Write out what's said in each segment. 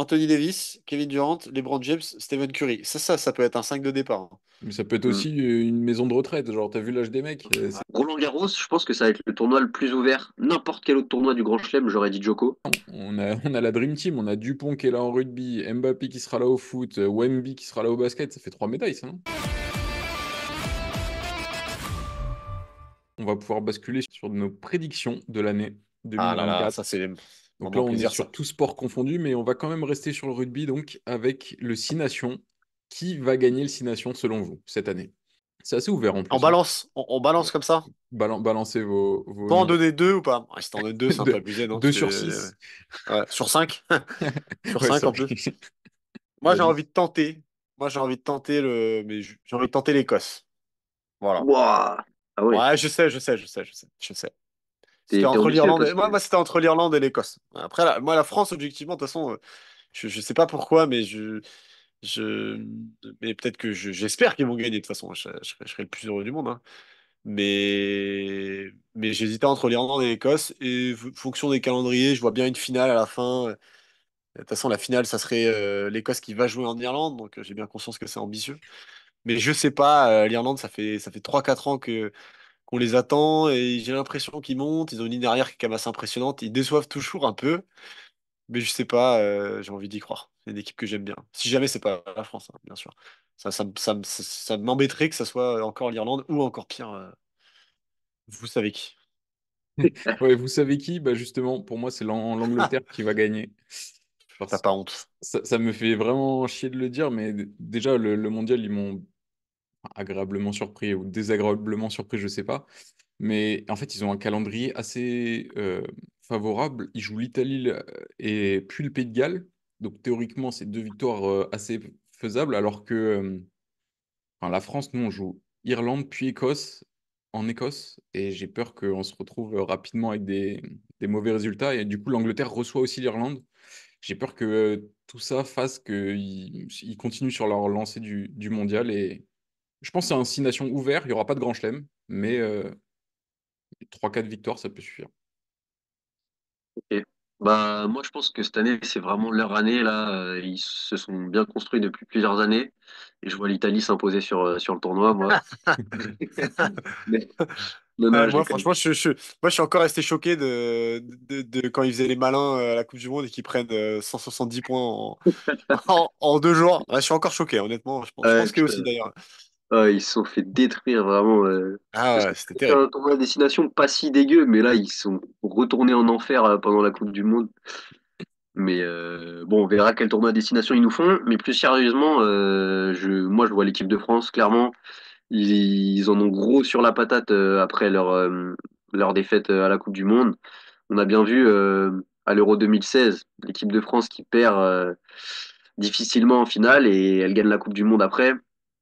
Anthony Davis, Kevin Durant, LeBron James, Stephen Curry. Ça, ça, ça peut être un 5 de départ. Hein. Mais ça peut être mm. aussi euh, une maison de retraite. Genre, t'as vu l'âge des mecs euh, ah, Roland Garros, je pense que ça va être le tournoi le plus ouvert. N'importe quel autre tournoi du Grand Chelem, j'aurais dit Joko. On a, la Dream Team, on a Dupont qui est là en rugby, Mbappé qui sera là au foot, euh, Wemby qui sera là au basket. Ça fait trois médailles, ça. on va pouvoir basculer sur nos prédictions de l'année 2024. Ah ça c'est donc là, on est sur tout sport confondu, mais on va quand même rester sur le rugby, donc avec le 6 Nations. Qui va gagner le 6 Nations selon vous cette année C'est assez ouvert en plus. Hein. On balance, balance comme ça Balancez vos. Pas en donner deux ou pas ah, Si t'en donnes deux, c'est un peu abusé. Non deux sur six. Euh, sur 5 Sur cinq en plus. Moi, j'ai envie de tenter. Moi, j'ai envie de tenter le. Mais j'ai envie de tenter l'Écosse. Voilà. Ah ouais, je sais, je sais, je sais, je sais. C'était entre l'Irlande. Et... Moi, c'était entre l'Irlande et l'Écosse. Après, moi, la France, objectivement, de toute façon, euh, je, ne sais pas pourquoi, mais je, je, mais peut-être que j'espère qu'ils vont gagner. De toute façon, je, serai le plus heureux du monde. Hein. Mais, mais j'hésitais entre l'Irlande et l'Écosse. Et fonction des calendriers, je vois bien une finale à la fin. Euh, de toute façon, la finale, ça serait euh, l'Écosse qui va jouer en Irlande. Donc, j'ai bien conscience que c'est ambitieux. Mais je sais pas, l'Irlande, ça fait, ça fait 3-4 ans que on les attend et j'ai l'impression qu'ils montent. Ils ont une ligne arrière qui est assez impressionnante. Ils déçoivent toujours un peu, mais je sais pas, euh, j'ai envie d'y croire. C'est une équipe que j'aime bien. Si jamais c'est pas la France, hein, bien sûr. Ça, ça, ça, m'embêterait que ça soit encore l'Irlande ou encore pire. Euh. vous savez qui. vous savez qui bah Justement, pour moi, c'est l'Angleterre qui va gagner. T'as pas honte. Ça, me fait vraiment chier de le dire, mais déjà, le mondial, ils m'ont agréablement surpris ou désagréablement surpris, je sais pas. Mais en fait, ils ont un calendrier assez euh, favorable. Ils jouent l'Italie et puis le Pays de Galles. Donc théoriquement, c'est deux victoires euh, assez faisables, alors que euh, la France, nous, on joue Irlande puis Écosse en Écosse. Et j'ai peur qu'on se retrouve rapidement avec des, mauvais résultats. Et du coup, l'Angleterre reçoit aussi l'Irlande. J'ai peur que tout ça fasse qu'ils continuent sur leur lancée du, du mondial et, je pense que c'est un 6 nations ouvert, il n'y aura pas de grand chelem, mais 3-4 euh, victoires, ça peut suffire. Ok. Bah, moi, je pense que cette année, c'est vraiment leur année. Là. Euh, ils se sont bien construits depuis plusieurs années. Et je vois l'Italie s'imposer sur, euh, le tournoi, moi. franchement, je, je, moi, je suis encore resté choqué de, de, quand ils faisaient les malins à la Coupe du Monde et qu'ils prennent 170 points en, deux jours. je suis encore choqué, honnêtement. Je pense, je pense que aussi, d'ailleurs. Euh, ils se sont fait détruire vraiment. Euh. Ah c'était un tournoi à destination pas si dégueu, mais là, ils sont retournés en enfer euh, pendant la Coupe du Monde. Mais bon, on verra quel tournoi à destination ils nous font. Mais plus sérieusement, je, moi, je vois l'équipe de France, clairement. Ils, en ont gros sur la patate après leur, leur défaite à la Coupe du Monde. On a bien vu à l'Euro 2016, l'équipe de France qui perd difficilement en finale et elle gagne la Coupe du Monde après.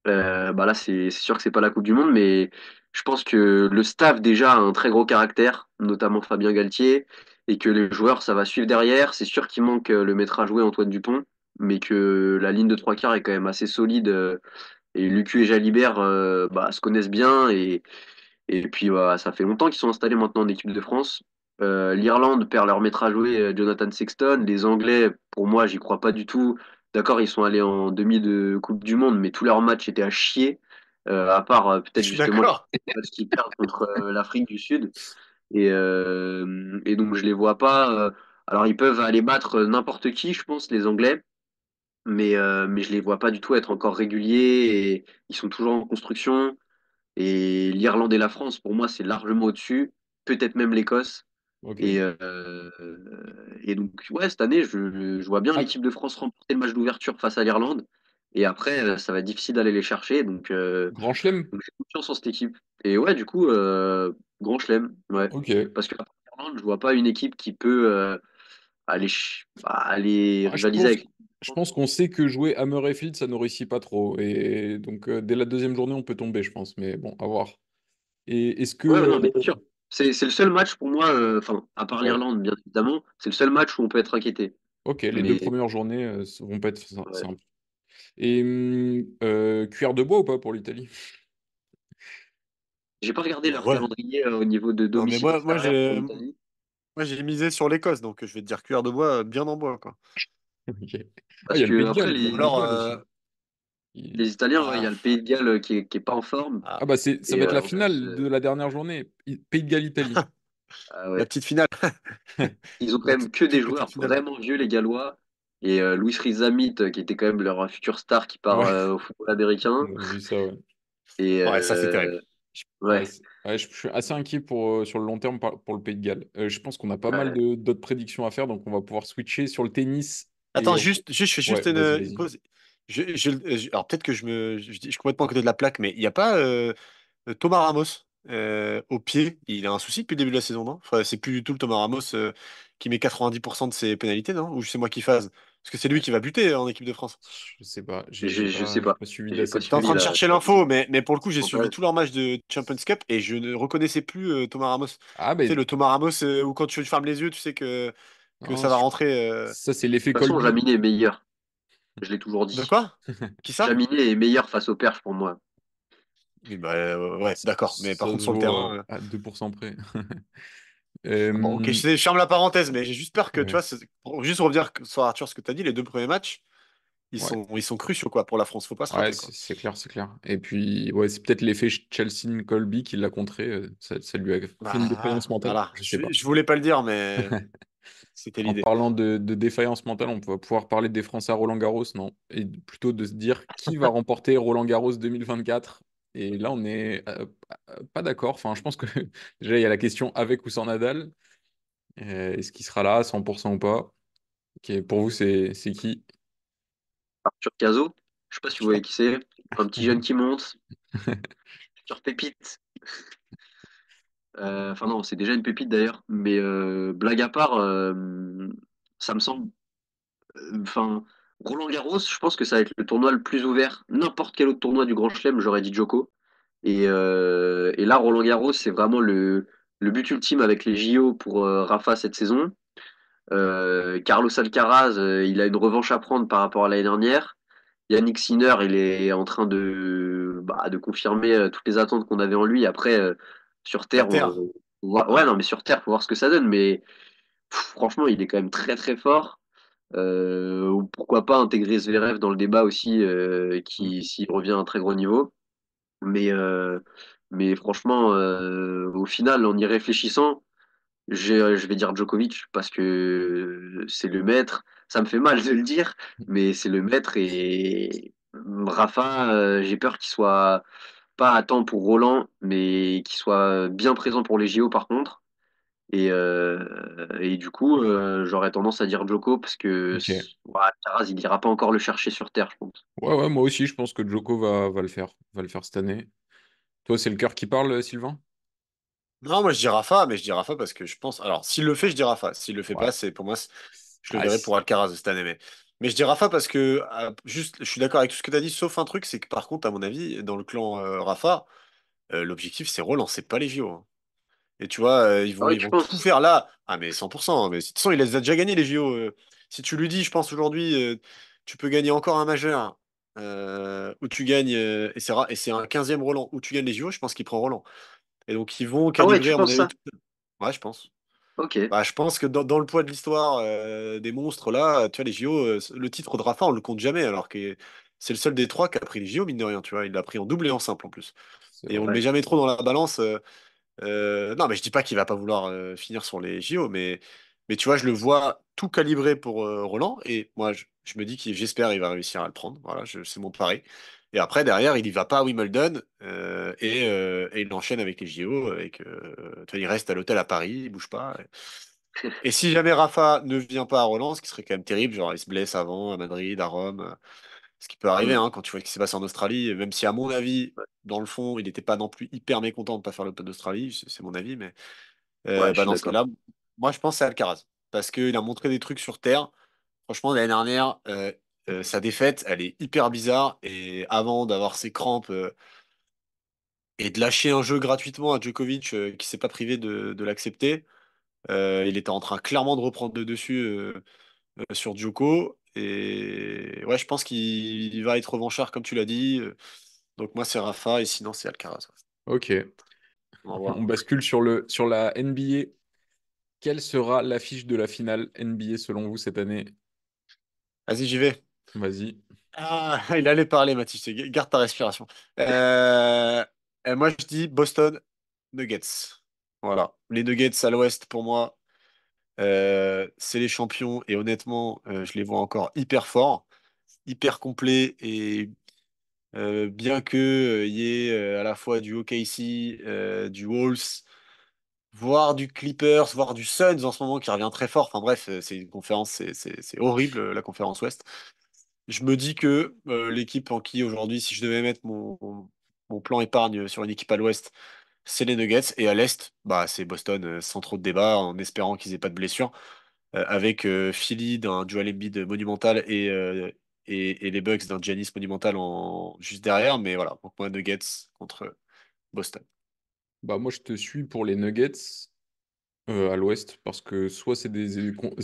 Euh, bah là, c'est sûr que c'est pas la Coupe du Monde, mais je pense que le staff déjà a un très gros caractère, notamment Fabien Galtier, et que les joueurs, ça va suivre derrière. C'est sûr qu'il manque euh, le maître à jouer Antoine Dupont, mais que la ligne de trois quarts est quand même assez solide. Euh, et Lucu et Jalibert bah, se connaissent bien, et, et puis bah, ça fait longtemps qu'ils sont installés maintenant en équipe de France. L'Irlande perd leur maître à jouer, Jonathan Sexton. Les Anglais, pour moi, j'y crois pas du tout. D'accord, ils sont allés en demi de Coupe du Monde, mais tous leurs matchs étaient à chier, euh, à part euh, peut-être justement parce qu'ils perdent contre euh, l'Afrique du Sud. Et, donc, je les vois pas. alors, ils peuvent aller battre n'importe qui, je pense, les Anglais, mais, mais je les vois pas du tout être encore réguliers. Et ils sont toujours en construction. Et l'Irlande et la France, pour moi, c'est largement au-dessus. Peut-être même l'Écosse. Et, euh, et, donc, ouais, cette année, je, vois bien l'équipe de France remporter le match d'ouverture face à l'Irlande. Et après, euh, ça va être difficile d'aller les chercher. Donc, euh, grand chelem. J'ai confiance en cette équipe. Et ouais, du coup, euh, grand chelem. Ouais. Parce que l'Irlande, je vois pas une équipe qui peut aller, bah, aller ah, rivaliser avec. Je pense qu'on sait que jouer à Murrayfield, ça ne réussit pas trop. Et donc, dès la deuxième journée, on peut tomber, je pense. Mais bon, à voir. Et est-ce que. non, bien sûr. C'est le seul match pour moi, euh, enfin, à part l'Irlande, bien évidemment, c'est le seul match où on peut être inquiété. Ok, les deux premières journées euh, vont pas être simples. Et mm, euh, cuir de bois ou pas pour l'Italie J'ai pas regardé leur calendrier au niveau de domicile. moi, j'ai misé sur l'Écosse, donc je vais te dire cuir de bois bien en bois. Quoi. ok. Parce les Italiens, il y a ah, le Pays de Galles euh, qui n'est est pas en forme. Ah, ah bah ça va être la euh, finale de la dernière journée. Pays de Galles-Italie. Ah la petite finale. Ils ont quand même que des joueurs vraiment vieux, les Gallois. Et euh, Louis Rizamit, qui était quand même leur futur star qui part au football américain. ça, ouais. ça c'est terrible. Ouais. je, suis assez inquiet pour, sur le long terme pour le Pays de Galles. je pense qu'on a pas mal d'autres prédictions à faire, donc on va pouvoir switcher sur le tennis. Attends, juste, juste, je fais juste une pause. Euh, alors peut-être que je me, je, je suis complètement à côté de la plaque, mais il n'y a pas euh, euh, Thomas Ramos au pied. Il a un souci depuis le début de la saison, non? Enfin, c'est plus du tout le Thomas Ramos qui met 90% de ses pénalités, non? Ou c'est moi qui fasse Parce que c'est lui qui va buter en équipe de France. Je sais pas, Je, sais pas, Tu en train de chercher l'info, mais, mais pour le coup, j'ai suivi tous leurs matchs de Champions Cup et je ne reconnaissais plus Thomas Ramos. Ah, tu sais, le Thomas Ramos où quand tu fermes les yeux, tu sais que, que ça va rentrer. ça, c'est l'effet De toute meilleur. Je l'ai toujours dit. De quoi Qui ça est meilleur face au perches pour moi. Oui, bah, euh, d'accord. Mais par contre, sur le terrain. À 2% près. ok, euh, je, ferme la parenthèse, mais j'ai juste peur que, tu vois, pour revenir sur Arthur, ce que tu as dit, les deux premiers matchs, ils, sont, ils sont cruciaux quoi, pour la France. Faut pas se C'est clair, c'est clair. Et puis, ouais, c'est peut-être l'effet Chelsea Colby qui l'a contré. Euh, ça, ça, lui a fait une bah, dépendance mentale. Je, ne je, voulais pas le dire, mais En parlant de, défaillance mentale, on va pouvoir parler des Français à Roland Garros, non Et plutôt de se dire qui va remporter Roland Garros 2024 et là, on n'est euh, euh, pas d'accord. Enfin, je pense que déjà, il y a la question avec ou sans Nadal. Euh, est-ce qu'il sera là, 100% ou pas Pour vous, c'est qui Arthur Cazot. Je ne sais pas si vous voyez qui c'est. Un petit jeune qui monte. Arthur Pépite. Euh, enfin non, c'est déjà une pépite d'ailleurs. Mais euh, blague à part, euh, ça me semble. Enfin, Roland Garros, je pense que ça va être le tournoi le plus ouvert. N'importe quel autre tournoi du Grand Chelem, j'aurais dit Joko. Et, là, Roland Garros, c'est vraiment le, but ultime avec les JO pour Rafa cette saison. Carlos Alcaraz, il a une revanche à prendre par rapport à l'année dernière. Yannick Sinner, il est en train de bah, confirmer toutes les attentes qu'on avait en lui. Après, sur Terre, ouais, non, mais sur Terre, pour voir ce que ça donne. Mais franchement, il est quand même très très fort. Euh, pourquoi pas intégrer Zverev dans le débat aussi, euh, qui mm. s'il revient à un très gros niveau. Mais, euh, mais franchement, euh, au final, en y réfléchissant, je vais dire Djokovic parce que c'est le maître. Ça me fait mal de le dire, mais c'est le maître et Rafa, j'ai peur qu'il soit pas à temps pour Roland, mais qu'il soit euh, bien présent pour les JO par contre. Et, euh, et du coup, euh, j'aurais tendance à dire Joko parce que il ira pas encore le chercher sur Terre, je pense. Ouais, ouais, moi aussi, je pense que Joko va, va le faire, va le faire cette année. Toi, c'est le cœur qui parle, Sylvain Non, moi je dis Rafa, mais je dis Rafa parce que je pense. Alors, s'il le fait, je dis Rafa. S'il le fait pas, c'est pour moi, je le dirai ah, verrai pour Alcaraz cette année. Mais mais je dis Rafa parce que, juste, je suis d'accord avec tout ce que tu as dit, sauf un truc, c'est que par contre, à mon avis, dans le clan euh, Rafa, euh, l'objectif, c'est relancer pas les JO. Hein. Et tu vois, euh, ils ah vont, tout faire là. Ah, mais 100%. Hein, mais de toute façon, il les a déjà gagné les JO. si tu lui dis, je pense aujourd'hui, tu peux gagner encore un majeur, où tu gagnes, et c'est un 15e Roland, où tu gagnes les JO, je pense qu'il prend Roland. Et donc, ils vont Ah ouais, tu Ouais, je pense. Bah, je pense que dans, le poids de l'histoire euh, des monstres, là, tu vois, les euh, le titre de Rafa, on le compte jamais, alors que c'est le seul des trois qui a pris les JO, mine de rien, tu vois. Il l'a pris en double et en simple en plus. Et on le met jamais trop dans la balance. Euh, euh, non, mais je dis pas qu'il va pas vouloir finir sur les JO, mais, mais tu vois, je le vois tout calibré pour Roland, et moi, je, me dis que j'espère il va réussir à le prendre. Voilà, c'est mon pari. Et après, derrière, il n'y va pas à Wimbledon euh, euh, et, il enchaîne avec les JO. Avec, euh, il reste à l'hôtel à Paris, il bouge pas. Et... si jamais Rafa ne vient pas à Roland, ce qui serait quand même terrible, genre il se blesse avant à Madrid, à Rome, ce qui peut arriver hein, quand tu vois ce qui s'est passé en Australie, même si à mon avis, dans le fond, il n'était pas non plus hyper mécontent de ne pas faire le l'Open d'Australie, c'est mon avis, mais euh, bah, dans ce cas-là, moi je pense à Alcaraz, parce qu'il a montré des trucs sur Terre. Franchement, l'année dernière, euh, sa défaite, elle est hyper bizarre. Et avant d'avoir ses crampes euh, et de lâcher un jeu gratuitement à Djokovic qui euh, qui s'est pas privé de, l'accepter, il était en train clairement de reprendre le dessus sur Djoko. Et ouais, je pense qu'il va être revanchard, comme tu l'as dit. Donc moi, c'est Rafa et sinon, c'est Alcaraz. Ok. On bascule sur, le, sur la NBA. Quelle sera l'affiche de la finale NBA selon vous cette année Vas-y, j'y vais. Vas-y. Ah, il allait parler, Mathis. Garde ta respiration. Euh, moi, je dis Boston Nuggets. Voilà. Les Nuggets à l'ouest, pour moi, euh, c'est les champions. Et honnêtement, euh, je les vois encore hyper forts, hyper complets. Et bien il y ait à la fois du OKC, du Wolves, voire du Clippers, voire du Suns en ce moment qui revient très fort. Enfin bref, c'est une conférence, c'est horrible la conférence Ouest je me dis que euh, l'équipe en qui aujourd'hui, si je devais mettre mon, plan épargne sur une équipe à l'ouest, c'est les Nuggets. Et à l'est, bah, c'est Boston, euh, sans trop de débat, en espérant qu'ils n'aient pas de blessures. Euh, avec Philly d'un dual Embiid monumental et, les Bucks d'un Giannis monumental en, juste derrière. Mais voilà, donc moi, Nuggets contre Boston. Bah, moi, je te suis pour les Nuggets. à l'ouest parce que soit c'est des,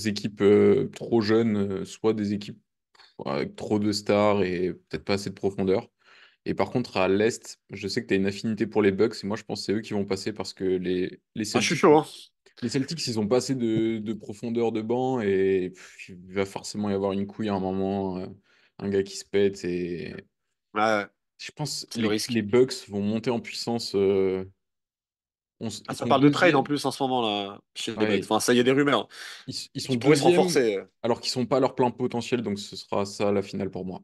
équipes trop jeunes, soit des équipes avec trop de stars et peut-être pas assez de profondeur. Et par contre, à l'Est, je sais que tu as une affinité pour les Bucks et moi, je pense que c'est eux qui vont passer parce que les, les ah, hein. Celtics. ils ont passé de, de profondeur de banc et il va forcément y avoir une couille à un moment, euh, un gars qui se pète et. Je pense que les, Bucks vont monter en puissance euh, ah, ça parle de trade en plus en ce moment là. enfin, ça y a des rumeurs. Ils, sont se renforcer. Euh. Alors qu'ils sont pas à leur plein potentiel, donc ce sera ça la finale pour moi.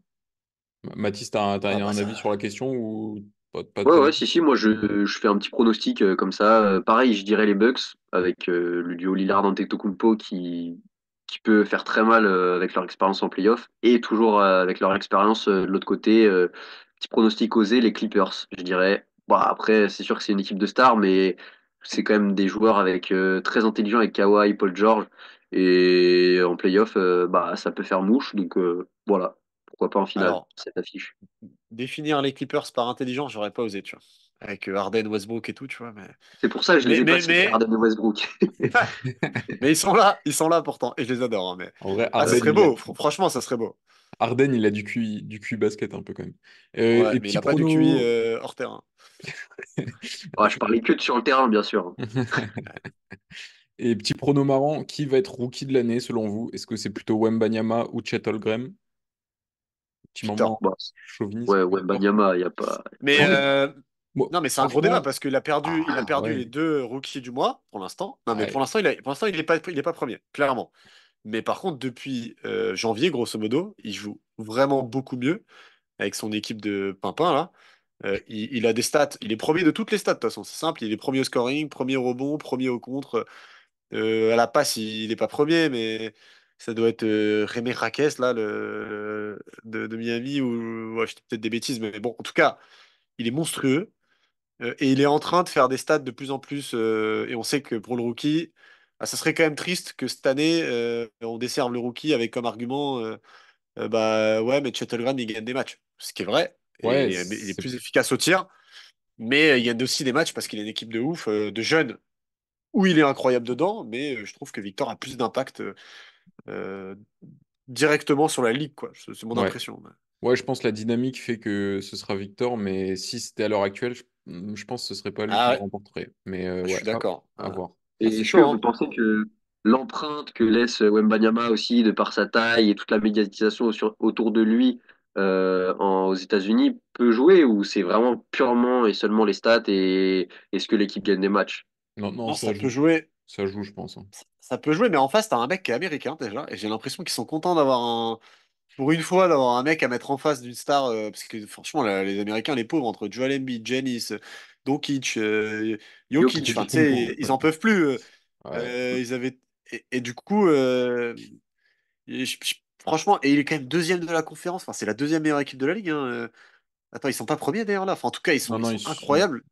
Mathis, tu as, un ah, bah, avis sur la question ou pas, pas ouais, ouais, si, si, moi je, fais un petit pronostic euh, comme ça. Euh, pareil, je dirais les Bucks avec le duo Lillard tecto qui, qui peut faire très mal avec leur expérience en playoff et toujours avec leur expérience de l'autre côté. petit pronostic osé, les Clippers, je dirais après, c'est sûr que c'est une équipe de stars, mais c'est quand même des joueurs avec euh, très intelligents avec Kawhi, Paul George. Et en playoff, euh, bah, ça peut faire mouche. Donc euh, voilà, pourquoi pas en finale, cette affiche. Définir les Clippers par intelligent, j'aurais pas osé, tu vois. Avec Harden, Westbrook et tout, tu vois. Mais... C'est pour ça que je les ai mais, pas mais... et Westbrook. Ah, mais ils sont là, ils sont là pourtant, et je les adore. Hein, en vrai, ah, ça serait beau, franchement, ça serait beau. Harden, il a du QI, du basket un peu quand même. Et mais il a pas du QI hors terrain. je parlais que de sur le terrain, bien sûr. Et petit prono marrant, qui va être rookie de l'année selon vous Est-ce que c'est plutôt Wembanyama ou Chet Holmgren Petit moment bah, Wembanyama, il n'y a pas. Euh, non, mais c'est un gros débat parce qu'il a perdu, il a ah, perdu les deux rookies du mois pour l'instant. Non, mais pour l'instant, il n'est pas, il pas premier, clairement. Mais par contre, depuis euh, janvier, grosso modo, il joue vraiment beaucoup mieux avec son équipe de Pimpin là. Euh, il, a des stats, il est premier de toutes les stats de toute façon, c'est simple, il est premier au scoring, premier au rebond, premier au contre. Euh, à la passe, il n'est pas premier, mais ça doit être euh, Rémi là, le, de, Miami, ou je peut-être des bêtises, mais bon, en tout cas, il est monstrueux. Euh, et il est en train de faire des stats de plus en plus. et on sait que pour le rookie, ah, ça serait quand même triste que cette année, on desserve le rookie avec comme argument bah ouais, mais Chettlegram, il gagne des matchs. Ce qui est vrai, il est plus efficace au tir. Mais euh, il y a aussi des matchs parce qu'il est une équipe de ouf, euh, de jeunes, où il est incroyable dedans. Mais euh, je trouve que Victor a plus d'impact directement sur la ligue. quoi. C'est mon impression. Ouais, je pense que la dynamique fait que ce sera Victor, mais si c'était à l'heure actuelle, je, mm, pense que ce serait pas lui à ah qui Mais je suis d'accord. À, voir. Et je ah, hein. que l'empreinte que laisse Wembanyama aussi, de par sa taille et toute la médiatisation autour de lui, euh, aux États-Unis peut jouer ou c'est vraiment purement et seulement les stats et est-ce que l'équipe gagne des matchs Non, non, ça, peut jouer. Ça joue, je pense. Hein. Ça, peut jouer, mais en face, t'as un mec qui est américain déjà et j'ai l'impression qu'ils sont contents d'avoir un. Pour une fois, d'avoir un mec à mettre en face d'une star, euh, parce que franchement, les Américains, les pauvres, entre Joel Embiid, Janis, Doncic, euh, Jokic, ils, en peuvent plus. ils avaient... et, du coup, je, franchement, et il est quand même deuxième de la conférence. Enfin, c'est la deuxième meilleure équipe de la ligue. Hein, euh. Attends, ils sont pas premiers d'ailleurs là. Enfin, en tout cas, ils sont, incroyables.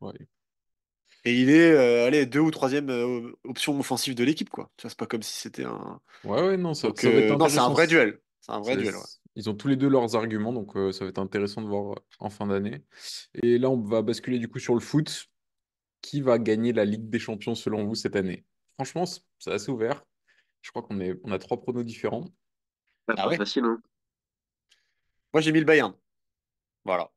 Et il est, euh, allez, deux ou troisième euh, option offensive de l'équipe, quoi. Tu vois, c'est pas comme si c'était un. Ouais, ouais, non, ça, c'est un vrai duel. Ils ont tous les deux leurs arguments, donc ça va être intéressant de voir en fin d'année. Et là, on va basculer du coup sur le foot. Qui va gagner la Ligue des Champions selon vous cette année? Franchement, c'est assez ouvert. Je crois qu'on est, on a trois pronos différents. Ah facile, hein. Moi, j'ai mis le Bayern. Voilà.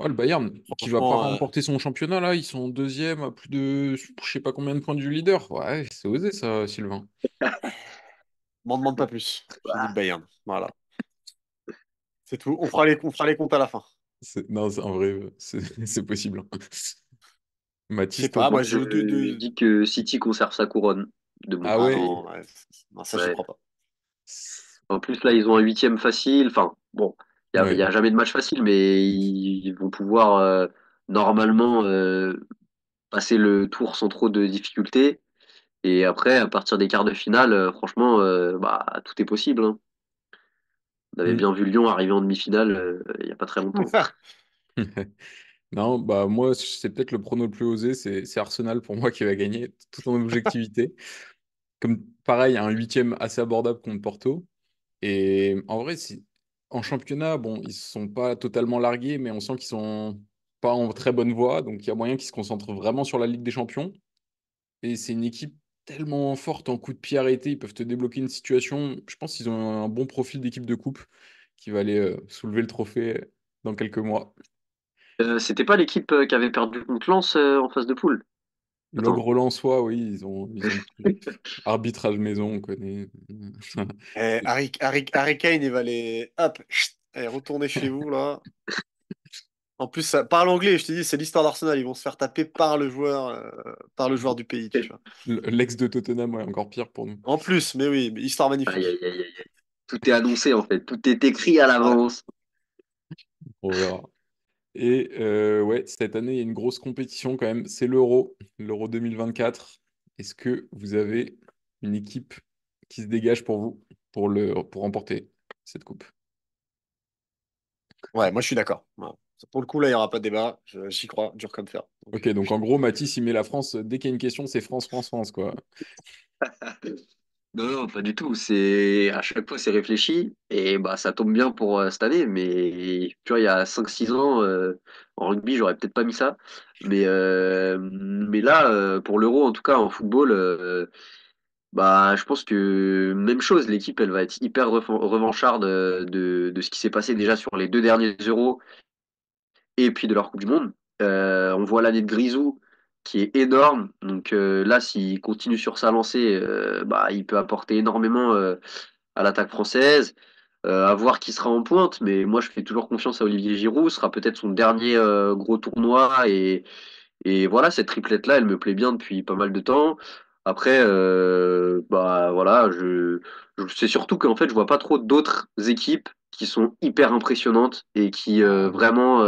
le Bayern, qui va pas euh remporter son championnat là, ils sont deuxième à plus de je sais pas combien de points du leader. Ouais, c'est osé ça, Sylvain. m'en demande pas plus. Bayern. Voilà. C'est tout. On fera les, on fera les comptes à la fin. C'est- Non, c'est- en vrai, c'est possible. Mathis, pas, moi, dis que City conserve sa couronne de Ah ça, je ne crois pas. En plus, là, ils ont un huitième facile. Enfin, bon, il n'y a, jamais de match facile, mais ils vont pouvoir euh, normalement euh, passer le tour sans trop de difficultés. Et après, à partir des quarts de finale, euh, franchement, bah, tout est possible. Hein. On avait mm. bien vu Lyon arriver en demi-finale il n'y a pas très longtemps. non, bah moi, c'est peut-être le prono le plus osé, c'est Arsenal pour moi qui va gagner, tout en objectivité. Comme pareil, un huitième assez abordable contre Porto. Et en vrai, si... en championnat, bon, ils ne sont pas totalement largués, mais on sent qu'ils sont pas en très bonne voie. Donc il y a moyen qu'ils se concentrent vraiment sur la Ligue des Champions. Et c'est une équipe tellement forte en coup de pied arrêté, ils peuvent te débloquer une situation. Je pense qu'ils ont un bon profil d'équipe de coupe qui va aller euh, soulever le trophée dans quelques mois. Euh, c'était pas l'équipe euh, qui avait perdu contre Lens en phase de poule le Groland oui, ils ont, arbitrage maison, on connaît. Eh, Harry, Kane, il va aller hop, chez vous là. En plus, ça parle anglais, je te dis, c'est l'histoire d'Arsenal. Ils vont se faire taper par le joueur, euh, par le joueur du pays. L'ex de Tottenham, ouais, encore pire pour nous. En plus, mais oui, histoire magnifique. Tout est annoncé en fait, tout est écrit à l'avance. On verra. Et euh, ouais, cette année, il y a une grosse compétition quand même. C'est l'Euro, l'Euro 2024. Est-ce que vous avez une équipe qui se dégage pour vous, pour, le, pour remporter cette coupe Ouais, moi je suis d'accord. Pour le coup, là, il n'y aura pas de débat. J'y crois, dur comme fer. Ok, euh, donc en gros, Mathis, il met la France. Euh, dès qu'il y a une question, c'est France, France, France, quoi. Non, pas du tout. C'est à chaque fois c'est réfléchi et bah ça tombe bien pour euh, cette année. Mais tu il y a 5-6 ans euh, en rugby, j'aurais peut-être pas mis ça. Mais euh, mais là, pour l'Euro en tout cas en football, bah je pense que même chose. L'équipe, elle va être hyper revancharde de, ce qui s'est passé déjà sur les deux derniers Euros et puis de leur Coupe du Monde. on voit l'année de Grisou qui est énorme. Donc euh, là, s'il continue sur sa lancée, euh, bah, il peut apporter énormément euh, à l'attaque française. à voir qui sera en pointe, mais moi je fais toujours confiance à Olivier Giroud. Ce sera peut-être son dernier gros tournoi et, voilà cette triplette là, elle me plaît bien depuis pas mal de temps. Après, bah voilà, je, c'est surtout qu'en fait je vois pas trop d'autres équipes qui sont hyper impressionnantes et qui vraiment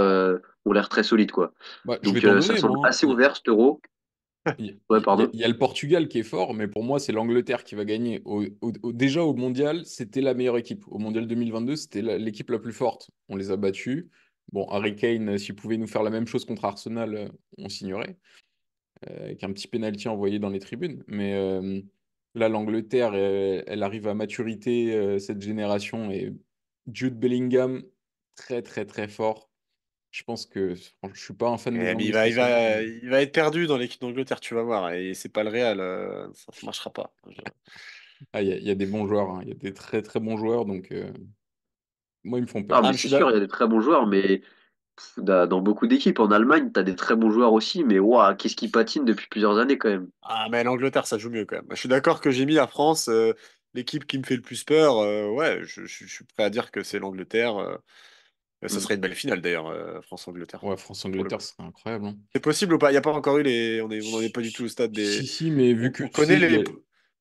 l'air très solide Quoi. Bah, Donc, euh, ça semble hein. assez ouvert, cet euro. Il, y a le Portugal qui est fort, mais pour moi, c'est l'Angleterre qui va gagner. déjà, au mondial, c'était la meilleure équipe. Au mondial 2022, c'était l'équipe la, plus forte. On les a battus. Bon, Harry Kane, s'il pouvait nous faire la même chose contre Arsenal, euh, on signerait. Euh, avec un petit pénalty envoyé dans les tribunes. Mais là, l'Angleterre, elle, arrive à maturité, cette génération. Et Jude Bellingham, très, très, très fort. Je pense que je suis pas un fan. de eh, il, va, il, va, il, va, être perdu dans l'équipe d'Angleterre, tu vas voir. Et c'est pas le Real, euh, ça ne marchera pas. Ah, il y, a des bons joueurs, hein. il y a des très très bons joueurs, donc euh, moi ils me font peur. Ah, ah je suis sûr, il y a des très bons joueurs, mais dans beaucoup d'équipes. En Allemagne, tu as des très bons joueurs aussi, mais qu'est-ce qui patine depuis plusieurs années quand même. Ah, mais l'Angleterre, ça joue mieux quand même. Je suis d'accord que j'ai mis la France, euh, l'équipe qui me fait le plus peur. ouais, je, suis prêt à dire que c'est l'Angleterre. Ce mmh. serait une belle finale d'ailleurs, euh, France-Angleterre. Ouais, France-Angleterre, c'est incroyable. Hein. C'est possible ou pas Il n'y a pas encore eu les. On n'en est pas du tout au stade des. Si, mais vu que. tu les.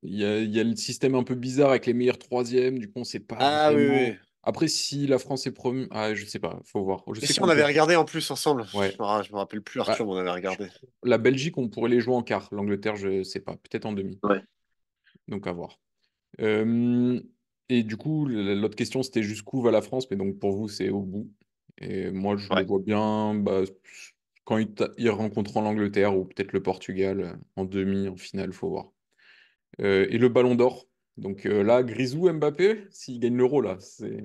Il y, a, le système un peu bizarre avec les meilleurs troisièmes, du coup, on ne sait pas. Ah oui, Après, si la France est promue... Ah, je sais pas, il faut voir. si on, avait regardé en plus ensemble ouais. ne Je me rappelle plus, bah, Arthur, mais on avait regardé. La Belgique, on pourrait les jouer en quart. L'Angleterre, je ne sais pas. Peut-être en demi. Ouais. Donc, à voir. Euh... Et du coup, l'autre question, c'était jusqu'où va la France, mais donc pour vous, c'est au bout. Et moi, je vois bien bah, quand ils, il rencontreront l'Angleterre ou peut-être le Portugal euh, en demi, en finale, faut voir. Euh, et le Ballon d'Or. Donc euh, là, Grisou, Mbappé, s'il gagne l'euro, là, c'est.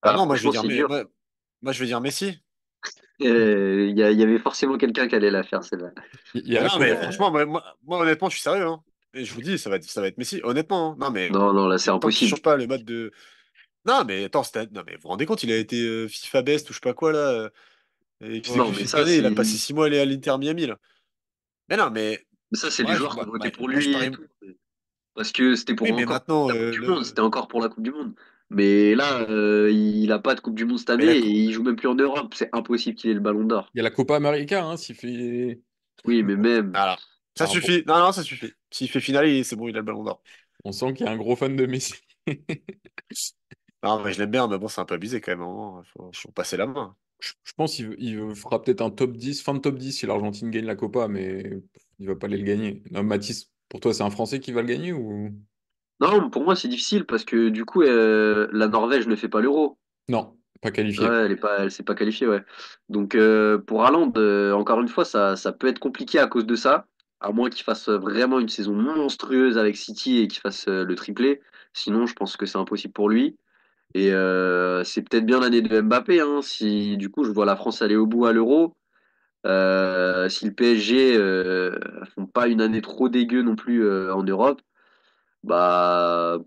Ah, non, moi je, veux dire, moi, je veux dire Messi. Il y, avait forcément quelqu'un qui allait la faire, celle-là. non, mais franchement, moi, honnêtement, je suis sérieux. Hein je vous dis, ça va être, ça va être Messi, honnêtement. Hein. Non, mais, non, non, là, c'est impossible. change pas le mode de. Non, mais attends, mais vous vous rendez compte, il a été euh, FIFA Best ou je sais pas quoi, là. Euh, il a passé six mois à aller à l'Inter Miami, là. Mais non, mais. Ça, c'est les joueurs qui ont voté pour lui. Parce que c'était pour la Coupe euh, du Monde, c'était encore pour la Coupe du Monde. Mais là, il n'a pas de Coupe du Monde cette année et, il joue même plus en Europe. C'est impossible qu'il ait le ballon d'or. Il y a la Copa América, hein, s'il fait. Oui, mais même. Alors, ça suffit. Non, non, ça suffit. S'il fait finale, c'est bon, il a le ballon d'or. On sent qu'il y a un gros fan de Messi. non, mais je l'aime bien, mais bon, c'est un peu abusé quand même. Il faut, la main. Je, pense qu'il fera peut-être un top 10, fin de top 10 si l'Argentine gagne la Copa, mais il va pas aller le gagner. Non, Mathis, pour toi, c'est un Français qui va le gagner ou Non, pour moi, c'est difficile parce que du coup, euh, la Norvège ne fait pas l'euro. Non, pas qualifiée. elle est pas, elle s'est pas qualifiée, ouais. Donc euh, pour Haaland, euh, encore une fois, ça peut être compliqué à cause de ça à moins qu'il fasse vraiment une saison monstrueuse avec City et qu'il fasse euh, le triplé. Sinon, je pense que c'est impossible pour lui. Et euh, c'est peut-être bien l'année de Mbappé. Hein. si du coup, je vois la France aller au bout à l'Euro. Euh, si le PSG euh, font pas une année trop dégueu non plus en Europe, bah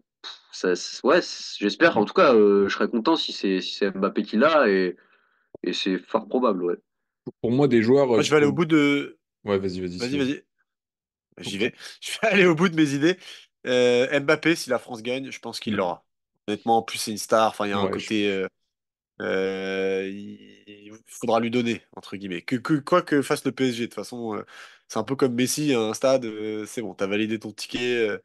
j'espère. En tout cas, je serais content si c'est Mbappé qui l'a et, c'est fort probable. Ouais. Pour moi, des joueurs. je vais aller au bout de. Ouais, vas-y. Vas-y, vas-y. J'y vais. Je vais aller au bout de mes idées. Euh, Mbappé, si la France gagne, je pense qu'il mm. l'aura. Honnêtement, en plus, c'est une star. Enfin, il y a un côté. Euh, euh, il faudra lui donner, entre guillemets. Que, quoi que fasse le PSG, de toute façon, c'est un peu comme Messi à un stade, c'est bon, t'as validé ton ticket,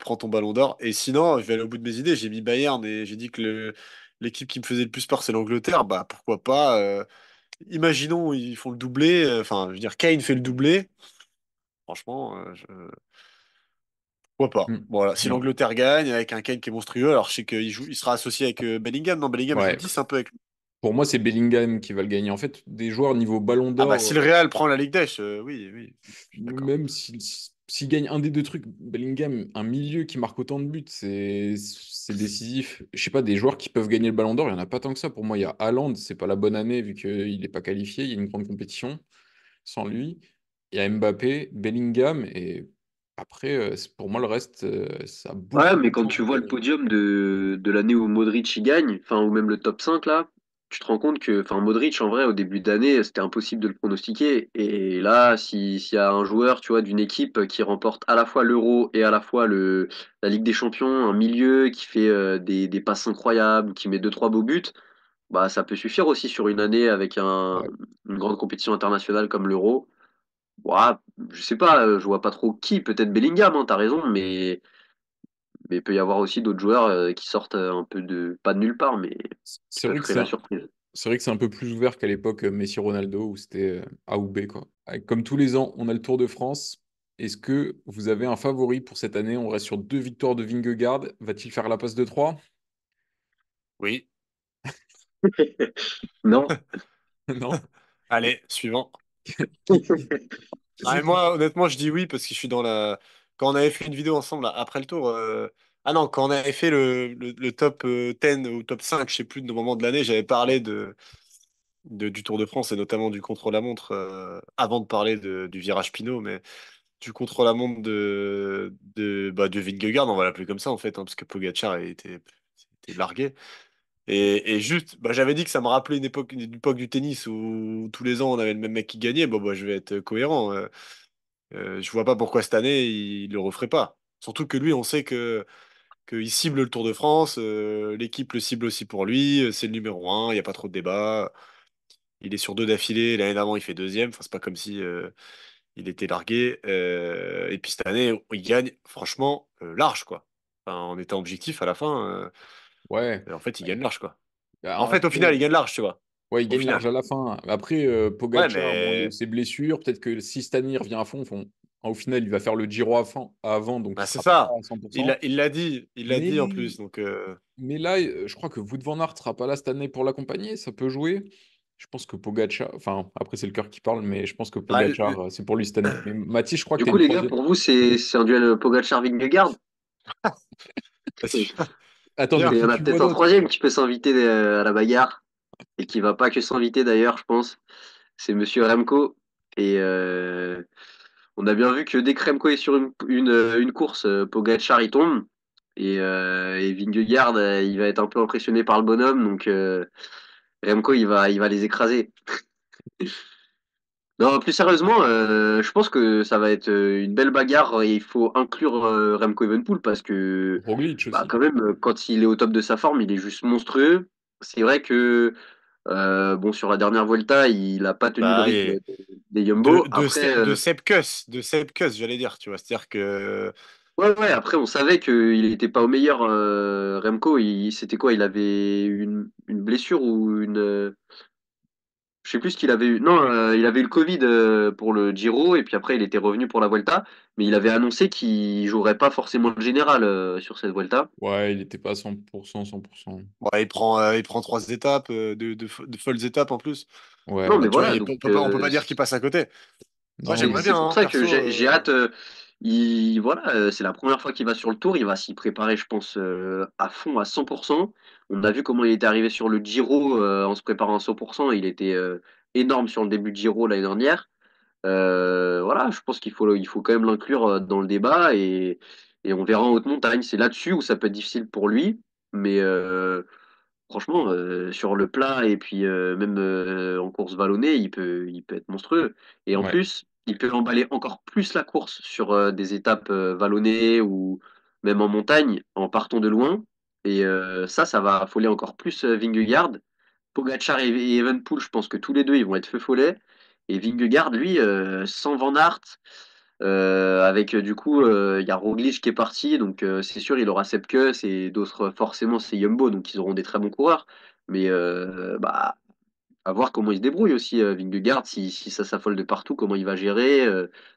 prends ton ballon d'or. Et sinon, je vais aller au bout de mes idées, j'ai mis Bayern et j'ai dit que l'équipe qui me faisait le plus peur, c'est l'Angleterre. Bah pourquoi pas Imaginons, ils font le doublé, enfin, je veux dire, Kane fait le doublé. Franchement, euh, je... pourquoi pas mmh. Voilà, si mmh. l'Angleterre gagne avec un Kane qui est monstrueux, alors je sais qu'il joue, il sera associé avec euh, Bellingham. Non, Bellingham ouais. un peu avec. Pour moi, c'est Bellingham qui va le gagner. En fait, des joueurs niveau ballon d'or. Ah bah, si euh le Real prend la Ligue des, oui, oui. Même s'il s'il gagne un des deux trucs, Bellingham, un milieu qui marque autant de buts, c'est décisif. Je sais pas, des joueurs qui peuvent gagner le ballon d'or, il n'y en a pas tant que ça. Pour moi, il y a Haaland, c'est pas la bonne année vu qu'il n'est pas qualifié, il y a une grande compétition sans lui il y a Mbappé, Bellingham et après, euh, pour moi, le reste, euh, ça bouge. Ouais, mais quand tu vois le podium de, l'année où Modric y gagne, enfin, ou même le top 5, là, tu te rends compte que enfin, Modric, en vrai, au début d'année, c'était impossible de le pronostiquer. Et là, s'il y a un joueur tu vois, d'une équipe qui remporte à la fois l'Euro et à la fois le, la Ligue des Champions, un milieu qui fait euh, des, passes incroyables, qui met 2 trois beaux buts, bah, ça peut suffire aussi sur une année avec une grande compétition internationale comme l'Euro je sais pas, euh, je vois pas trop qui, peut-être Bellingham, hein, tu as raison, mais mais il peut y avoir aussi d'autres joueurs euh, qui sortent euh, un peu de pas de nulle part, mais c'est vrai, que surprise. c'est vrai que c'est un peu plus ouvert qu'à l'époque Messi Ronaldo où c'était A ou B quoi. Comme tous les ans, on a le Tour de France. Est-ce que vous avez un favori pour cette année On reste sur deux victoires de Vingegaard. Va-t-il faire la passe de 3 Oui. non. non. Allez, suivant. Ah, moi, honnêtement, je dis oui parce que je suis dans la. Quand on avait fait une vidéo ensemble après le tour, euh, ah non, quand on avait fait le, top 10 euh, ou top 5, je sais plus, de moment de l'année, j'avais parlé de, du Tour de France et notamment du contrôle la montre euh, avant de parler du virage Pinot, mais du contrôle la montre de, de, bah, de Vingegaard, on va l'appeler comme ça en fait, hein, parce que Pogacar a été largué. Et, juste, bah, j'avais dit que ça me rappelait une époque, une époque du tennis où tous les ans on avait le même mec qui gagnait. Bon, bah, je vais être cohérent. Euh, euh, je vois pas pourquoi cette année il le referait pas. Surtout que lui, on sait que qu'il cible le Tour de France, euh, l'équipe le cible aussi pour lui, c'est le numéro un, il n'y a pas trop de débat. Il est sur deux d'affilée, l'année d'avant il fait deuxième, enfin c'est pas comme si il était largué. et puis cette année, il gagne franchement large quoi. en étant objectif à la fin, Ouais. en fait, il gagne large, quoi. Bah, en, fait, au final, il euh, gagne large, tu vois. Ouais, il gagne large à la fin. Après, euh, Pogacar, ses blessures, peut-être que si Stani revient à fond, au final, il va faire le Giro avant, avant donc bah, c'est ça. Il l'a dit, il l'a dit en plus. Donc, euh, Mais là, je crois que Wood Van Aert sera pas là cette année pour l'accompagner, ça peut jouer. Je pense que Pogacar, enfin après c'est le cœur qui parle, mais je pense que bah, Pogacar, c'est pour lui cette année. Mais je crois que. Du coup, les gars, pour vous, c'est un duel Pogacar-Vingegaard il y en a peut-être un troisième qui peut s'inviter euh, à la bagarre et qui va pas que s'inviter d'ailleurs, je pense. C'est Monsieur Remco. Et euh, on a bien vu que dès que Remco est sur une, euh, course, Pogacar il tombe. Et, euh, Vingegaard, il va être un peu impressionné par le bonhomme. Donc Remco, il va, il va les écraser. Non, plus sérieusement, euh, je pense que ça va être euh, une belle bagarre et il faut inclure euh, Remco Evenpool parce que bah, quand même, quand il est au top de sa forme, il est juste monstrueux. C'est vrai que bon, sur la dernière Volta, il n'a pas tenu le bah, rythme des Yumbo. De, Sepkus, de j'allais dire, tu vois. cest dire que. Ouais, ouais, après, on savait qu'il n'était pas au meilleur, Remco. C'était quoi Il avait une, une blessure ou une je sais plus ce qu'il avait eu. Non, euh, il avait eu le Covid euh, pour le Giro et puis après il était revenu pour la Vuelta, mais il avait annoncé qu'il jouerait pas forcément le général euh, sur cette Vuelta. Ouais, il n'était pas à 100%, 100%. il prend, il prend trois étapes, de, folles étapes en plus. Ouais. Non, mais voilà, on, peut pas, peut pas dire qu'il passe à côté. C'est pour hein, ça que j'ai hâte. Il, voilà, c'est la première fois qu'il va sur le tour. Il va s'y préparer, je pense, à fond, à 100%. On a vu comment il était arrivé sur le Giro euh, en se préparant à 100%. Il était euh, énorme sur le début de Giro l'année dernière. Euh, voilà, je pense qu'il faut, il faut quand même l'inclure dans le débat et, on verra en haute montagne. C'est là-dessus où ça peut être difficile pour lui, mais franchement, sur le plat et puis même en course vallonnée, il peut, il peut être monstrueux. Et en plus, il peut emballer encore plus la course sur des étapes vallonnées ou même en montagne, en partant de loin. Et euh, ça, ça va affoler encore plus euh, Vingegaard. et, Evenpool, je pense que tous les deux, ils vont être feu follet. Et Vingegaard, lui, euh, sans Van Aert, avec du coup, il y a Roglic qui est parti, donc c'est sûr, il aura Sepke. et d'autres, forcément, c'est Yumbo, donc ils auront des très bons coureurs. Mais bah, à voir comment il se débrouille aussi, Vingegaard, si, si ça s'affole de partout, comment il va gérer.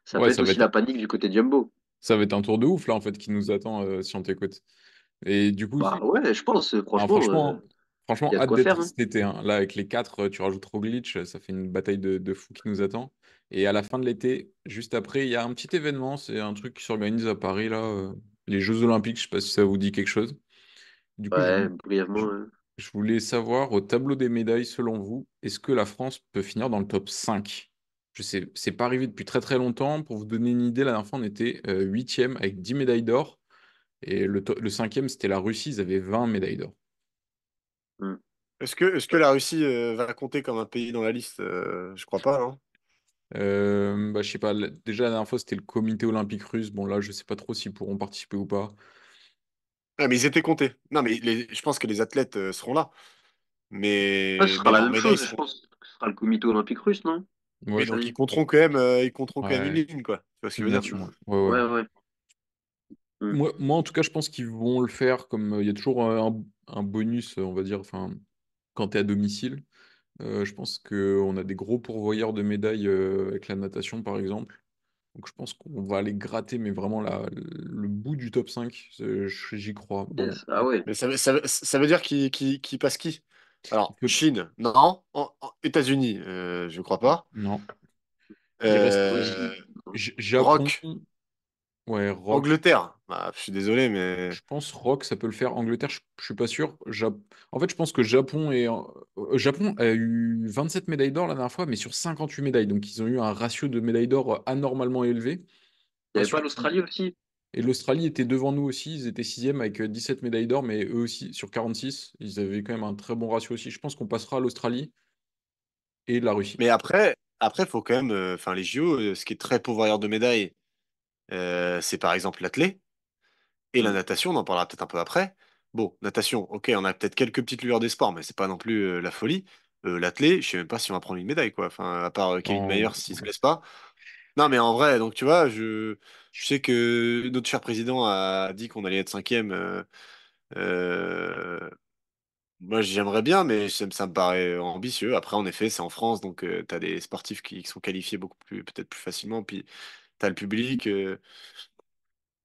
ça va être aussi la panique du côté de Jumbo. Ça va être un tour de ouf, là, en fait, qui nous attend si on t'écoute. Et du coup. Bah ouais, je pense, euh, ah, franchement. franchement, euh, hein. cet été. Hein. Là, avec les quatre, euh, tu rajoutes Roglic, euh, ça fait une bataille de, de fou qui nous attend. Et à la fin de l'été, juste après, il y a un petit événement, c'est un truc qui s'organise à Paris, là, les Jeux Olympiques, je sais pas si ça vous dit quelque chose. Du coup, brièvement. Je, voulais savoir, au tableau des médailles, selon vous, est-ce que la France peut finir dans le top 5 Je sais, c'est pas arrivé depuis très très longtemps. Pour vous donner une idée, la dernière fois, on était 8e avec 10 médailles d'or. Et le, cinquième, c'était la Russie, ils avaient 20 médailles d'or. Hmm. Est-ce que, que, la Russie euh, va compter comme un pays dans la liste Je euh, Je crois pas, hein. euh, bah, Je sais pas. Déjà, la dernière fois, c'était le comité olympique russe. Bon, là, je sais pas trop s'ils pourront participer ou pas. Ah, mais ils étaient comptés. Non, mais je pense que les athlètes seront là. Mais. sera la même chose, je pense que ce sera le comité olympique russe, non ils compteront quand même, ils compteront quand même une ligne, quoi. Tu vois ce que je veux dire ouais, ouais. Mmh. Moi, en tout cas, je pense qu'ils vont le faire comme euh, il y a toujours euh, un, bonus, euh, on va dire, enfin, quand tu es à domicile. je pense qu'on a des gros pourvoyeurs de médailles avec la natation, par exemple. Donc je pense qu'on va aller gratter, mais vraiment le bout du top 5, j'y crois. Ah mais ça, veut dire qui, qui, qui passe qui Alors, Chine, non. États-Unis, Je ne crois pas. Non. Japon, Ouais, rock. Angleterre. Bah, je suis désolé, mais. Je pense rock, ça peut le faire. Angleterre, je, ne suis pas sûr. En fait, je pense que Japon est... Euh, Japon a eu 27 médailles d'or la dernière fois, mais sur 58 médailles. Donc, ils ont eu un ratio de médailles d'or euh, anormalement élevé. Il n'y avait pas l'Australie aussi Et l'Australie était devant nous aussi. Ils étaient 6 avec 17 euh, médailles d'or, mais eux aussi, sur 46, ils avaient quand même un très bon ratio aussi. Je pense qu'on passera à l'Australie et la Russie. Mais après, après, faut quand même, enfin, les JO, ce qui est très pourvoyeur de médailles, euh, c'est par exemple l'athlé. Et la mmh. natation, on en parlera peut-être un peu après. Bon, natation, ok, on a peut-être quelques petites lueurs d'espoir, mais c'est pas non plus euh, la folie. Euh, l'athlé, je sais même pas si on va prendre une médaille, quoi. Enfin, à part euh, Kevin Mayer, s'il se laisse pas. Non, mais en vrai, donc tu vois, je, sais que notre cher président a dit qu'on allait être cinquième. moi, j'aimerais bien, mais ça, me paraît ambitieux. Après, en effet, c'est en France, donc tu as des sportifs qui, sont qualifiés beaucoup plus, peut-être plus facilement. Puis t'as le public. Euh. Je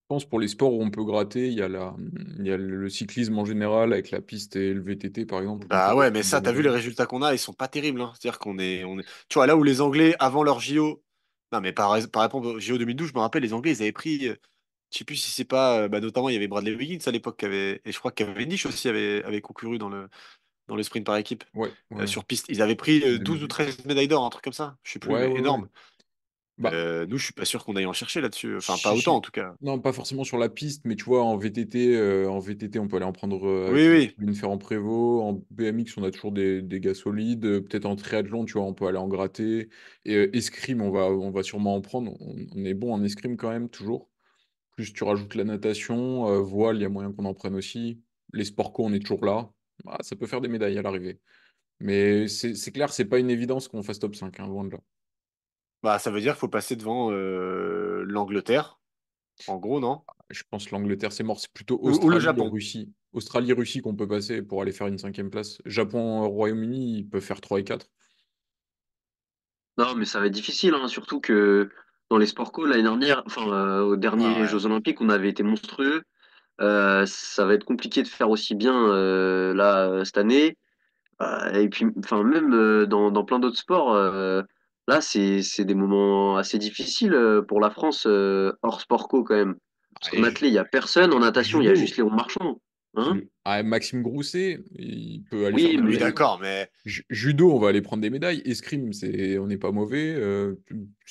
pense pour les sports où on peut gratter, il y a, la, il y a le cyclisme en général avec la piste et le VTT par exemple. Bah ouais, mais ça, tu as vu les résultats qu'on a, ils sont pas terribles. Hein. C'est-à-dire qu'on est, on est, tu vois, là où les Anglais avant leur JO, non mais par, rapport au JO 2012, je me rappelle, les Anglais, ils avaient pris, euh, je sais plus si c'est pas, euh, bah, notamment il y avait Bradley Wiggins à l'époque qui avait, et je crois que aussi avait, avait concouru dans le, dans le sprint par équipe. Ouais, sur piste, ils avaient pris 12 ou 13 médailles d'or, un truc comme ça. Je sais plus, énorme. Bah euh, nous, je suis pas sûr qu'on aille en chercher là-dessus. Enfin, pas autant en tout cas. Non, pas forcément sur la piste, mais tu vois, en VTT, euh, en VTT, on peut aller en prendre euh, oui, une faire en prévôt. En BMX, on a toujours des, des gars solides. Peut-être en triathlon, tu vois, on peut aller en gratter. Et escrime, on va, on va sûrement en prendre. On, est bon en escrime quand même, toujours. Plus tu rajoutes la natation, voile, il y a moyen qu'on en prenne aussi. Les sports co, on est toujours là. Bah, ça peut faire des médailles à l'arrivée. Mais c'est clair, c'est pas une évidence qu'on fasse top 5, hein, loin de là. Bah, ça veut dire qu'il faut passer devant euh, l'Angleterre, en gros, non Je pense que l'Angleterre, c'est mort. C'est plutôt Australie Japon. Russie. Australie-Russie qu'on peut passer pour aller faire une cinquième place. Japon-Royaume-Uni, euh, ils peuvent faire 3 et 4. Non, mais ça va être difficile, hein, surtout que dans les sports co l'année dernière, enfin euh, aux derniers ah Jeux Olympiques, on avait été monstrueux. ça va être compliqué de faire aussi bien là cette année. et puis, même dans, plein d'autres sports, Là, c'est des moments assez difficiles euh, pour la France euh, hors sport co quand même. Parce qu'en athlée il n'y a personne. En natation, il y a juste Léon Marchand. Hein. Ah, Maxime Grousset, il peut aller. Oui, d'accord, mais. judo, on va aller prendre des médailles. Escrime, c'est... on n'est pas mauvais. Euh,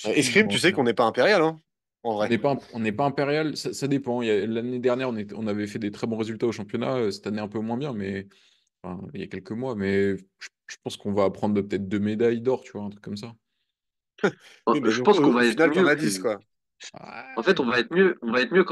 Escrime, tu sais qu'on n'est pas impérial, hein en vrai. On n'est pas, impérial, ça, dépend. L'année dernière, on, avait fait des très bons résultats au championnat. Cette année, un peu moins bien, mais. il y a quelques mois, mais je, je pense qu'on va prendre peut-être deux médailles d'or, tu vois, un truc comme ça. Oh, je pense qu'on va être mieux. En, fait, on va être mieux, on va être mieux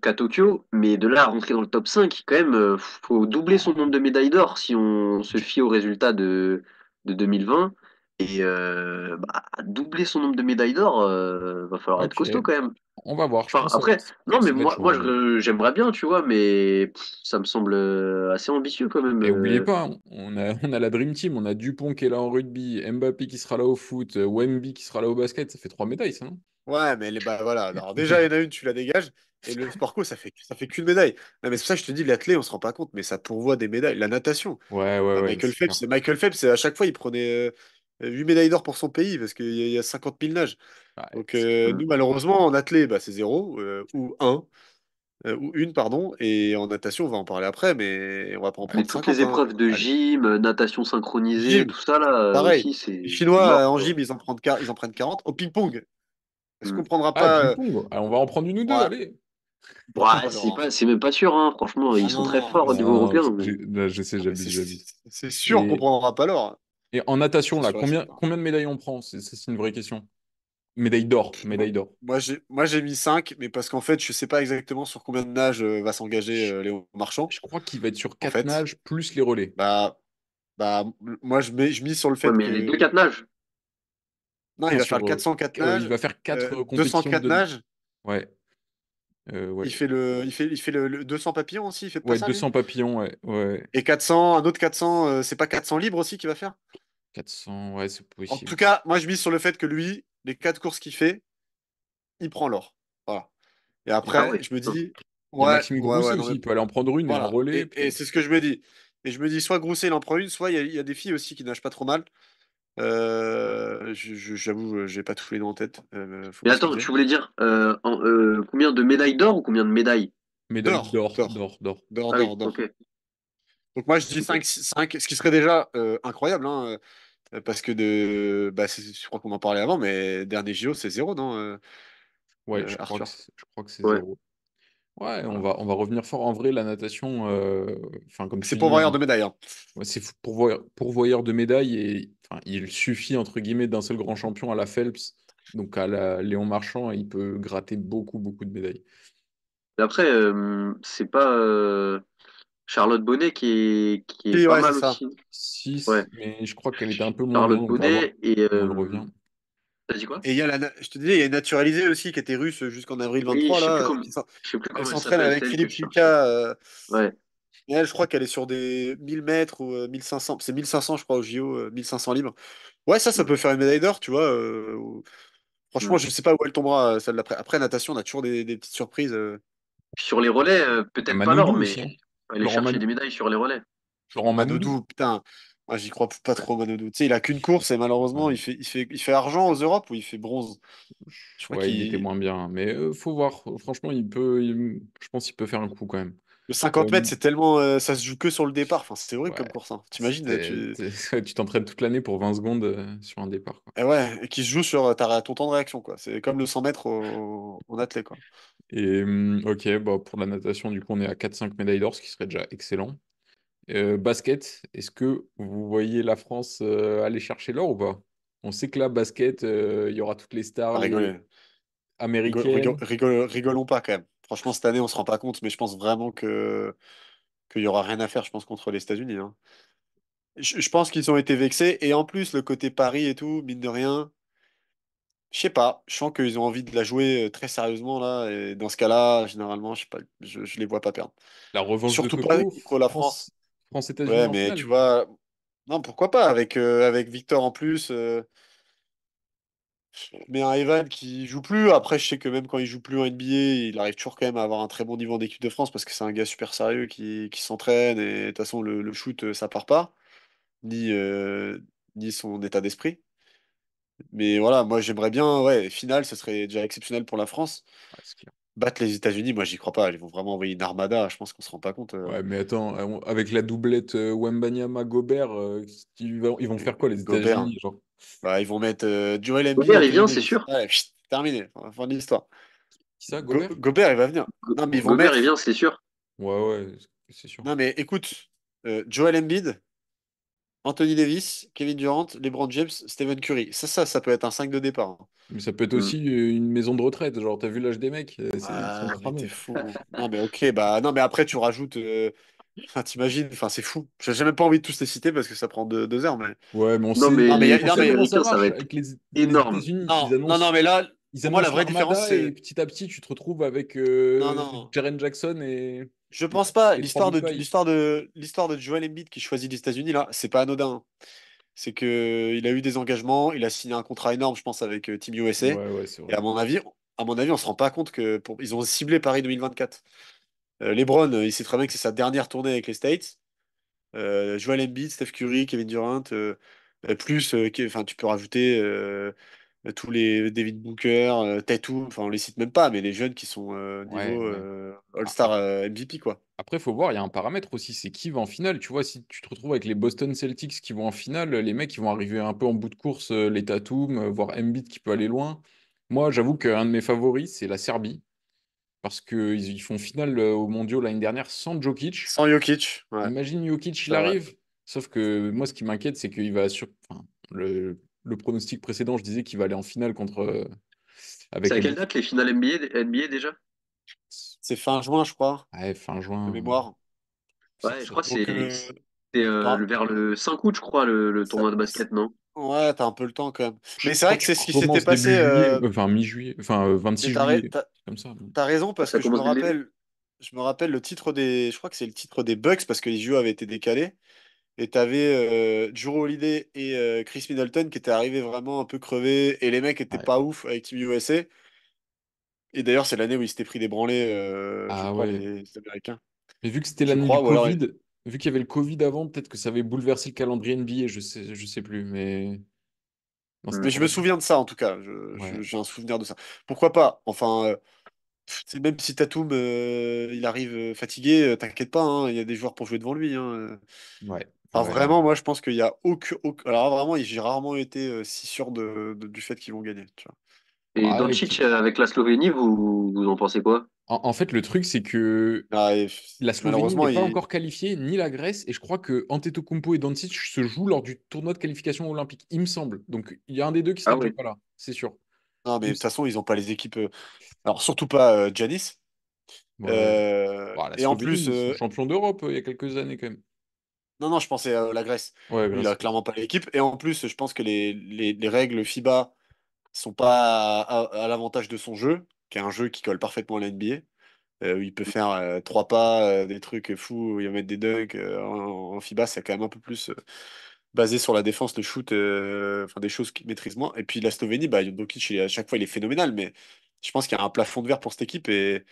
qu'à Tokyo, mais de là à rentrer dans le top 5, quand même, euh, faut doubler son nombre de médailles d'or si on se fie aux résultats de, 2020. Et euh, bah, doubler son nombre de médailles d'or, euh, va falloir ah, être costaud quand même on va voir. après, non, mais moi, moi hein, j'aimerais bien, tu vois, mais ça me semble euh, assez ambitieux quand même. Et euh. pas, hein, on a, on a la Dream Team, on a Dupont qui est là en rugby, Mbappé qui sera là au foot, euh, Wemby qui sera là au basket, ça fait trois médailles, ça, non Ouais, mais les, bah, voilà. Alors, déjà, il y en a une, tu la dégages. Et le sport ça fait, ça fait qu'une médaille. mais c'est ça que je te dis, l'athlète, on se rend pas compte, mais ça pourvoit des médailles. La natation. Ouais, ouais, ouais Michael Phelps, Michael Phelps, à chaque fois, il prenait. 8 médailles d'or pour son pays, parce qu'il y, a 50 000 nages. Donc euh, nous, malheureusement, en athlée, bah, c'est 0 euh, ou 1. Euh, ou une, pardon, et en natation, on va en parler après, mais on va pas en prendre. toutes les hein. épreuves de gym, natation synchronisée, tout ça là. Pareil. les Chinois en gym, ils en, prennent, ils en prennent 40. Au ping-pong, est-ce qu'on hmm. prendra ah, pas. on va en prendre une ou deux, allez. Bah, c'est même pas sûr, hein, franchement, ah ils sont très forts au niveau européen. Je, sais, ah, j'habite. C'est sûr qu'on prendra pas l'or. Et en natation, là, combien, combien de médailles on prend C'est une vraie question. Médaille d'or, Moi, j'ai mis 5, mais parce qu'en fait, je ne sais pas exactement sur combien de nages euh, va s'engager euh, Léo Marchand. Je crois qu'il va être sur 4 nages plus les relais. Bah, bah moi, je, mets, je mis sur le fait ouais, mais que... les deux 4 nages Non, il va, faire 4 euh, nages, il va faire 4 nages. 204 nages Ouais. Il fait le, il fait, il fait le, 200 papillons aussi, fait ouais, 200 papillons, ouais, Et 400, un autre 400, c'est pas 400 libres aussi qu'il va faire 400, ouais, c'est possible. En tout cas, moi, je mise sur le fait que lui, les quatre courses qu'il fait, il prend l'or. Voilà. Et bah après, je me dis. il peut aller en prendre une, en relais. Et, c'est ce que je me dis. Et je me dis, soit Grousset, il en prend une, soit il y, a des filles aussi qui nagent pas trop mal. Euh, J'avoue, euh, j'ai pas tous les noms en tête. Euh, mais attends, tu voulais dire euh, combien de médailles d'or ou combien de médailles Médailles d'or, d'or, d'or, d'or, d'or. Ah donc moi je dis 5, 5 ce qui serait déjà euh, incroyable, hein, euh, parce que de, bah, je crois qu'on en parlait avant, mais dernier JO c'est zéro, non euh, Ouais, je crois, que c'est 0. Ouais, on, va, on va revenir fort. En vrai, la natation, enfin comme c'est pourvoyeur de médailles. Hein. c'est pourvoyeur, pourvoyeur de médailles et il suffit entre guillemets d'un seul grand champion à la Phelps, donc à la Léon Marchand, il peut gratter beaucoup beaucoup de médailles. Après, c'est pas Charlotte Bonnet qui est, qui est pas mal aussi. mais je crois qu'elle était un peu moins. Charlotte Bonnet et. Euh, on revient. dit quoi et il y a la, je te disais, il y a naturalisée aussi qui était russe jusqu'en avril 23. Oui, là, elle s'entraîne avec Philippe Chica. Euh, ouais. je crois qu'elle est sur des 1000 mètres ou 1500. Euh, c'est 1500, je crois, au JO, 1500 libres. Ouais, ça, ça peut faire une médaille d'or, tu vois. franchement, mm. je ne sais pas où elle tombera, celle Après, natation, on a toujours des, petites surprises. Sur les relais, peut-être pas l'or, mais. Hein. Il a des médailles sur les relais. Laurent ah manodou putain. Moi, ah, j'y crois pas trop, Manodou. Tu sais, il a qu'une course et malheureusement, il fait, argent aux Europes ou il fait bronze Je crois ouais, qu'il il était moins bien. Mais euh, faut voir. Franchement, il peut. Je pense qu'il peut faire un coup quand même. Le 50 ah, mètres, c'est tellement. Euh, ça se joue que sur le départ. Enfin, c'est horrible comme pour ça. Hein. Euh, tu... t'entraînes toute l'année pour 20 secondes euh, sur un départ. Eh et ouais, qui se joue sur ton temps de réaction, quoi. C'est comme le 100 mètres en athlète, quoi. Et ok, bah, pour la natation, du coup, on est à 4-5 médailles d'or, ce qui serait déjà excellent. basket, est-ce que vous voyez la France aller chercher l'or ou pas? On sait que là, basket, il y aura toutes les stars ah, américaines. rigolons pas, quand même. Franchement, cette année, on se rend pas compte, mais je pense vraiment que qu'il n'y aura rien à faire, je pense, contre les États-Unis. Hein. Je, pense qu'ils ont été vexés. Et en plus, le côté Paris et tout, mine de rien, je sais pas. Je sens qu'ils ont envie de la jouer euh, très sérieusement là. Et dans ce cas-là, généralement, je sais pas, je, les vois pas perdre. La revanche de Surtout la France. France. unis mais tu vois, non, pourquoi pas avec euh, avec Victor en plus. Euh, mais un Evan qui joue plus, après je sais que même quand il joue plus en NBA, il arrive toujours quand même à avoir un très bon niveau en équipe de France parce que c'est un gars super sérieux qui, qui s'entraîne et de toute façon le, shoot euh, ça part pas, ni, euh, ni son état d'esprit. Mais voilà, moi j'aimerais bien, ouais, finale, ce serait déjà exceptionnel pour la France. Ouais, Battre les États-Unis, moi j'y crois pas, ils vont vraiment envoyer une armada, je pense qu'on se rend pas compte. Euh. Ouais, mais attends, avec la doublette Wembanyama-Gobert, ils vont faire quoi les États-Unis bah, ils vont mettre Joel euh, Embiid. Gobert, il vient, c'est sûr. Ouais, terminé, fin de l'histoire. ça, Gobert Gobert, il va venir. Non, mais ils vont Gobert, il vient, c'est sûr. Ouais, ouais, c'est sûr. Non, mais écoute, euh, Joel Embiid, Anthony Davis, Kevin Durant, LeBron James, Stephen Curry. Ça, ça, ça peut être un 5 de départ. Hein. Mais ça peut être mm. aussi euh, une maison de retraite. Genre, t'as vu l'âge des mecs C'est ah, fou. non, mais ok, bah, non, mais après, tu rajoutes Enfin, t'imagines, enfin, c'est fou. J'ai jamais pas envie de tous les citer parce que ça prend deux, heures. Mais... Ouais, mais on non, Mais non, mais, énorme. non, non, mais là, la vraie différence, c'est. Petit à petit, tu te retrouves avec euh, Jaren Jackson et. Je pense pas. L'histoire de l'histoire de de Joel Embiid qui choisit les États-Unis là, c'est pas anodin. C'est que il a eu des engagements, il a signé un contrat énorme, je pense, avec euh, Team USA. et à mon avis, à mon avis, on se rend pas compte que ils ont ciblé Paris 2024. Euh, Lebron, euh, il sait très bien que c'est sa dernière tournée avec les States. Euh, Joel Embiid, Steph Curry, Kevin Durant, plus, enfin, tu peux rajouter tous les David Booker, Tatum, enfin, on les cite même pas, mais les jeunes qui sont niveau All-Star MVP, quoi. Après, il faut voir, il y a un paramètre aussi, c'est qui va en finale. Tu vois, si tu te retrouves avec les Boston Celtics qui vont en finale, les mecs qui vont arriver un peu en bout de course, les Tatum, voire Embiid qui peut aller loin. Moi, j'avoue qu'un de mes favoris, c'est la Serbie. Parce qu'ils font finale euh, au mondiaux l'année dernière sans Jokic. Sans Jokic. Imagine Jokic, il arrive. Sauf que moi, ce qui m'inquiète, c'est qu'il va sur. le, pronostic précédent, je disais qu'il va aller en finale contre. Euh, c'est à quelle date les finales NBA, déjà C'est fin juin, je crois. Ouais, fin juin. mémoire. Ouais, je crois que c'est. Euh, vers le 5 août, je crois, le tournoi de basket, non Ouais, t'as un peu le temps quand même. Mais c'est vrai que c'est ce qui s'était passé. Euh, enfin, mi-juillet, enfin, 26 euh, juillet, comme ça. T'as raison parce que je me rappelle, je me rappelle le titre des, je crois que c'est le titre des Bucks parce que les jeux avaient été décalés et t'avais euh, Holiday et euh, Chris Middleton qui étaient arrivés vraiment un peu crevés et les mecs étaient pas ouf avec Team USA et d'ailleurs c'est l'année où ils s'étaient pris des branlés ah les, Américains, Mais vu que c'était l'année du vu qu'il y avait le Covid avant, peut-être que ça avait bouleversé le calendrier NBA, je sais, je sais plus, mais. mais je me souviens de ça en tout cas, j'ai un souvenir de ça. Pourquoi pas Enfin, euh, même si Tatum euh, il arrive euh, fatigué, t'inquiète pas, hein, il y a des joueurs pour jouer devant lui. Hein, ouais. vraiment, moi je pense qu'il y a aucun, Alors vraiment, j'ai rarement été si sûr de, du fait qu'ils vont gagner. Tu vois. Et Doncic euh, avec... la Slovénie, vous, en pensez quoi en, fait, le truc, c'est que ah, la Slovénie n'est pas encore qualifiée, ni la Grèce, et je crois que Antetokounmpo et Doncic se jouent lors du tournoi de qualification olympique, il me semble. Donc, il y a un des deux qui ne ah, pas là, c'est sûr. Non, mais de toute façon, ils n'ont pas les équipes. Euh, alors, surtout pas Janis. Euh, bah, et en plus, champion d'Europe il y a quelques années quand même. Non, non, je pensais à la Grèce. il n'a clairement pas l'équipe. Et en plus, je pense que les, les, les règles FIBA sont pas à, l'avantage de son jeu, qui est un jeu qui colle parfaitement à l'NBA où euh, il peut faire euh, trois pas, euh, des trucs fous, il va mettre des dunks. En, FIBA, c'est quand même un peu plus basé sur la défense, le shoot, enfin des choses qu'il maîtrise moins. Et puis la Slovénie, bah, à chaque fois, il est phénoménal, mais je pense qu'il y a un plafond de verre pour cette équipe. Et,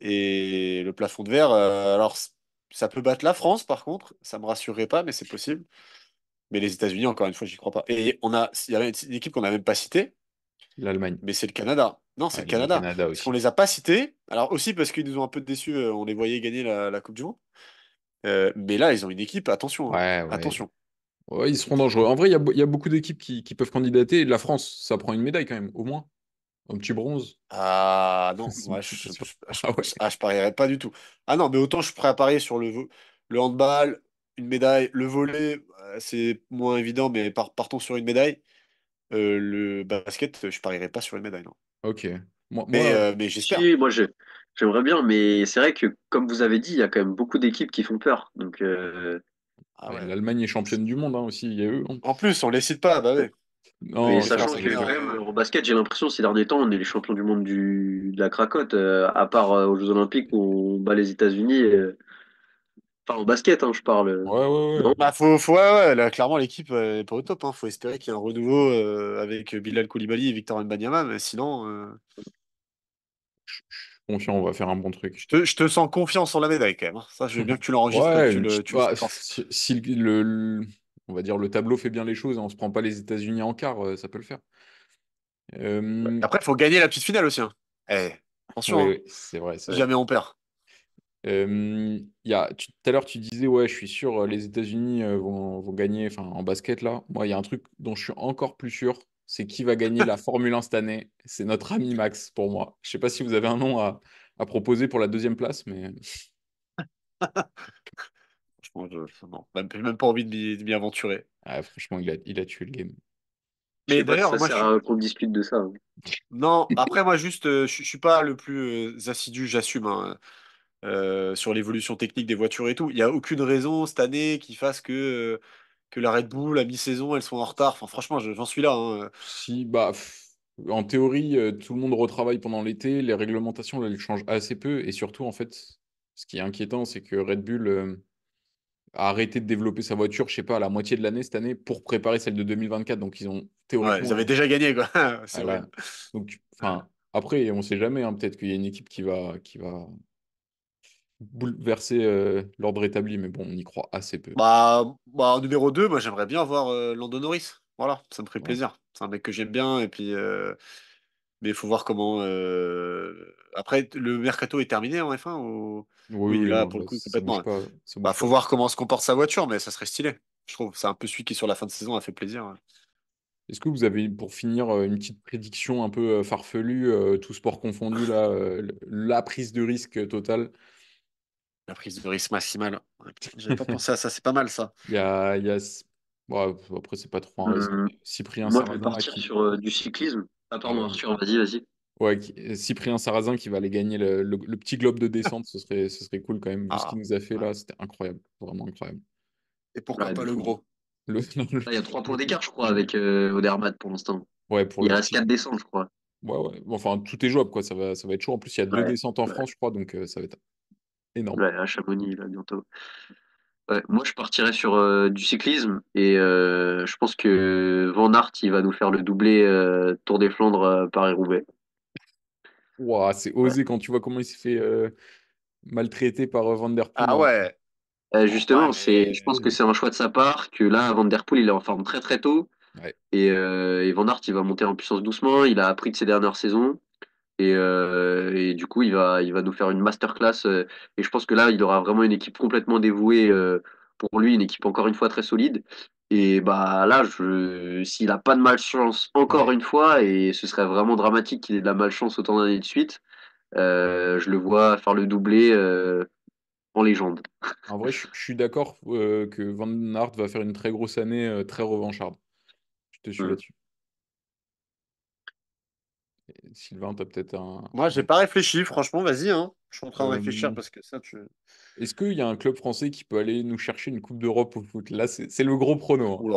et le plafond de verre, alors ça peut battre la France, par contre, ça me rassurerait pas, mais c'est possible. Mais les États-Unis, encore une fois, j'y crois pas. Et on a, il y a une équipe qu'on n'a même pas citée. L'Allemagne. Mais c'est le Canada. Non, c'est ah, le Canada. On ne les a pas cités. Alors aussi parce qu'ils nous ont un peu déçus. Euh, on les voyait gagner la, Coupe du Monde. Euh, mais là, ils ont une équipe. Attention. Hein. Attention. Ouais, ils seront dangereux. En vrai, il y, a beaucoup d'équipes qui, peuvent candidater. La France, ça prend une médaille quand même, au moins. Un petit bronze. Ah non, je, ah ah, je, parierais pas du tout. Ah non, mais autant je suis prêt à parier sur le, le handball, une médaille, le volet, c'est moins évident, mais partons sur une médaille. Euh, le basket, je parierais pas sur une médaille, Ok. Euh, euh, mais, j'espère. moi, j'aimerais bien, mais c'est vrai que, comme vous avez dit, il y a quand même beaucoup d'équipes qui font peur. Donc, ah L'Allemagne est championne du monde hein, aussi, hein. En plus, on les cite pas, bah sachant que au basket, j'ai l'impression ces derniers temps, on est les champions du monde du... de la cracotte, à part aux Jeux Olympiques où on bat les États-Unis. Enfin, au basket, hein, je parle. Ouais, ouais, ouais. Bah, faut, faut, ouais, ouais là, clairement, l'équipe n'est euh, pas au top. Il hein. faut espérer qu'il y ait un renouveau euh, avec euh, Bilal Koulibaly et Victor Mbanyama, mais sinon. suis Confiant, on va faire un bon truc. Je te, sens confiant sur la médaille quand même. Hein. Ça, je veux bien que tu l'enregistres. tu si, le, on va dire le tableau fait bien les choses, hein. on se prend pas les États-Unis en quart, ça peut le faire. Après, il faut gagner la petite finale aussi. Eh, attention. c'est vrai. Jamais on perd. Euh, y a, tout à l'heure, tu disais, ouais, je suis sûr, euh, les États-Unis euh, vont, gagner en basket, là. Moi, il y a un truc dont je suis encore plus sûr, c'est qui va gagner la Formule 1 cette année. C'est notre ami Max, pour moi. Je sais pas si vous avez un nom à, proposer pour la deuxième place, mais... Franchement, je- non, même, même pas envie de m'y aventurer. Ah, franchement, il a, tué le game. Mais d'ailleurs, moi, je de ça. Hein. Non, après, moi, juste, je, suis pas le plus assidu, j'assume. hein. Euh, sur l'évolution technique des voitures et tout. Il n'y a aucune raison cette année qui fasse que, euh, que la Red Bull, à mi-saison, elles sont en retard. Enfin, franchement, j'en suis là. Hein. Si, bah, en théorie, euh, tout le monde retravaille pendant l'été. Les réglementations, là, elles changent assez peu. Et surtout, en fait, ce qui est inquiétant, c'est que Red Bull a arrêté de développer sa voiture, je sais pas, à la moitié de l'année cette année pour préparer celle de 2024. Donc, ils ont théoriquement. ils avaient déjà gagné, quoi. c'est ah vrai. Donc, enfin. Après, on ne sait jamais, hein, peut-être qu'il y a une équipe qui va, qui va bouleverser euh, l'ordre établi, mais bon, on y croit assez peu. Bah, bah en numéro 2, moi j'aimerais bien voir euh, Lando Norris. Voilà, ça me ferait plaisir. C'est un mec que j'aime bien, et puis. Euh, mais il faut voir comment. Euh, après, le mercato est terminé en F1 ou... oui, là, pour le coup, complètement. bah, faut voir comment se comporte sa voiture, mais ça serait stylé. Je trouve. C'est un peu celui qui, sur la fin de saison, a fait plaisir. Est-ce que vous avez, pour finir, une petite prédiction un peu farfelue, tout sport confondu, là, la prise de risque totale la prise de risque maximale. J'avais pas pensé à ça, c'est pas mal ça. Il y a, il y a... Bon, après, c'est pas trop un risque. Euh, Cyprien Moi, Sarrazin. Je vais partir qui... sur euh, du cyclisme. Ah, pardon, vas-y, vas-y. Ouais, Cyprien Sarrazin qui va aller gagner le, le, petit globe de descente, ce serait, ce serait cool quand même. ce ah, qu'il nous a fait là, c'était incroyable, vraiment incroyable. Et pourquoi bah, pas le gros ah, Il y a trois points d'écart, je crois, avec euh, pour l'instant. Ouais, pour il reste quatre 4 descentes, je crois. Ouais, ouais. Enfin, tout est jouable, quoi. Ça va, ça va être chaud. En plus, il y a deux descentes en France, je crois, donc euh, ça va être à bientôt. moi, je partirais sur euh, du cyclisme et euh, je pense que Van Aert, il va nous faire le doublé euh, Tour des Flandres par roubaix c'est osé quand tu vois comment il s'est fait maltraiter par Van Der Poel. Ah hein. ouais. justement, c'est, je pense que c'est un choix de sa part que là, Van Der Poel, il est en forme très très tôt. Et, et Van Aert, il va monter en puissance doucement. Il a appris de ses dernières saisons. Euh, et, du coup, il va, il va nous faire une masterclass. Euh, et je pense que là, il aura vraiment une équipe complètement dévouée euh, pour lui, une équipe encore une fois très solide. Et bah là, s'il n'a pas de malchance encore une fois, et ce serait vraiment dramatique qu'il ait de la malchance autant d'années de suite, je le vois faire le doublé en légende. En vrai, je, suis d'accord que Van Aert va faire une très grosse année très revancharde. Je te suis mmh. là-dessus. Sylvain, tu as peut-être un. Moi, j'ai pas réfléchi, franchement, vas-y. Hein. Je suis en train de réfléchir euh, parce que ça, tu. Est-ce qu'il y a un club français qui peut aller nous chercher une Coupe d'Europe au foot Là, c'est le gros prono. Hein. on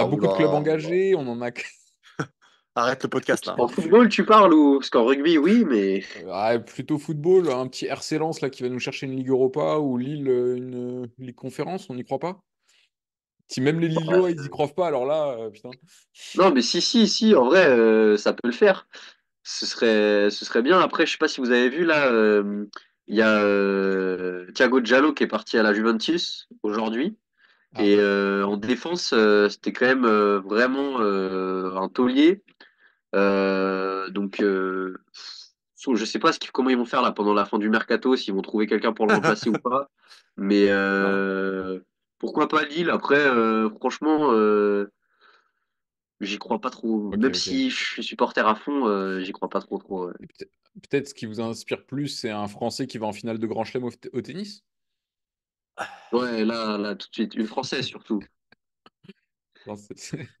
a, beaucoup de clubs engagés, on en a. Arrête le podcast là. En football, tu parles ou parce qu'en rugby, oui, mais plutôt football. Un petit RC Lens là qui va nous chercher une Ligue Europa ou Lille euh, une euh, Ligue Conférence, on n'y croit pas. Si même les Lillois, ils n'y croient pas, alors là, putain. Non, mais si, si, si, en vrai, ça peut le faire ce serait, ce serait bien. Après, je sais pas si vous avez vu là, euh, il y a euh, Thiago Giallo qui est parti à la Juventus aujourd'hui. Ah Et euh, en défense, c'était quand même vraiment un taulier. donc, je sais pas ce comment ils vont faire là pendant la fin du mercato, s'ils vont trouver quelqu'un pour le remplacer ou pas. Mais pourquoi pas Lille Après, franchement, J'y crois pas trop. Même si je suis supporter à fond, euh, j'y crois pas trop. trop Peut-être ce qui vous inspire plus, c'est un Français qui va en finale de Grand Chelem au, tennis Ouais, là, là, tout de suite. Une Française surtout.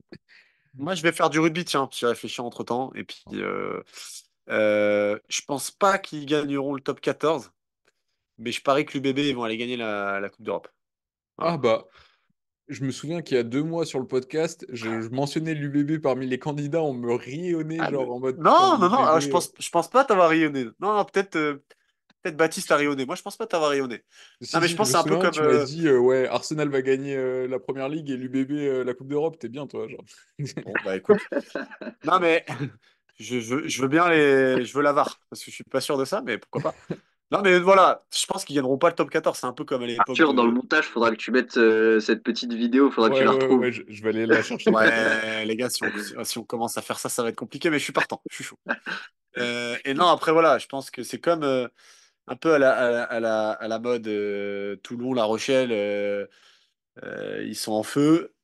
Moi, je vais faire du rugby, tiens, je réfléchis entre temps. Et puis, ah. euh, euh, je pense pas qu'ils gagneront le top 14, mais je parie que l'UBB, ils vont aller gagner la, Coupe d'Europe. Ah bah je me souviens qu'il y a deux mois sur le podcast, je, mentionnais l'UBB parmi les candidats, on me rayonnait ah, genre en mode. Non, non, non, ah, je pense, je pense pas t'avoir rayonné. Non, peut-être. Euh, peut-être Baptiste a rayonné. Moi, je pense pas t'avoir rayonné. Ah, mais je pense c'est un peu comme. Tu euh, dit, euh, ouais, Arsenal va gagner la première ligue et l'UBB la Coupe d'Europe. T'es bien, toi, genre. bon, bah écoute. non, mais je, veux bien les. Je veux l'avare, parce que je suis pas sûr de ça, mais pourquoi pas. Non, mais voilà, je pense qu'ils gagneront pas le top 14. C'est un peu comme à l'époque. Arthur, dans le montage, faudra que tu mettes euh, cette petite vidéo, faudra que tu la retrouves. Ouais, je, vais aller la chercher. les gars, si on, commence à faire ça, ça va être compliqué, mais je suis partant, je suis chaud. Euh, et non, après, voilà, je pense que c'est comme euh, un peu à la, mode Toulon, La Rochelle, ils sont en feu.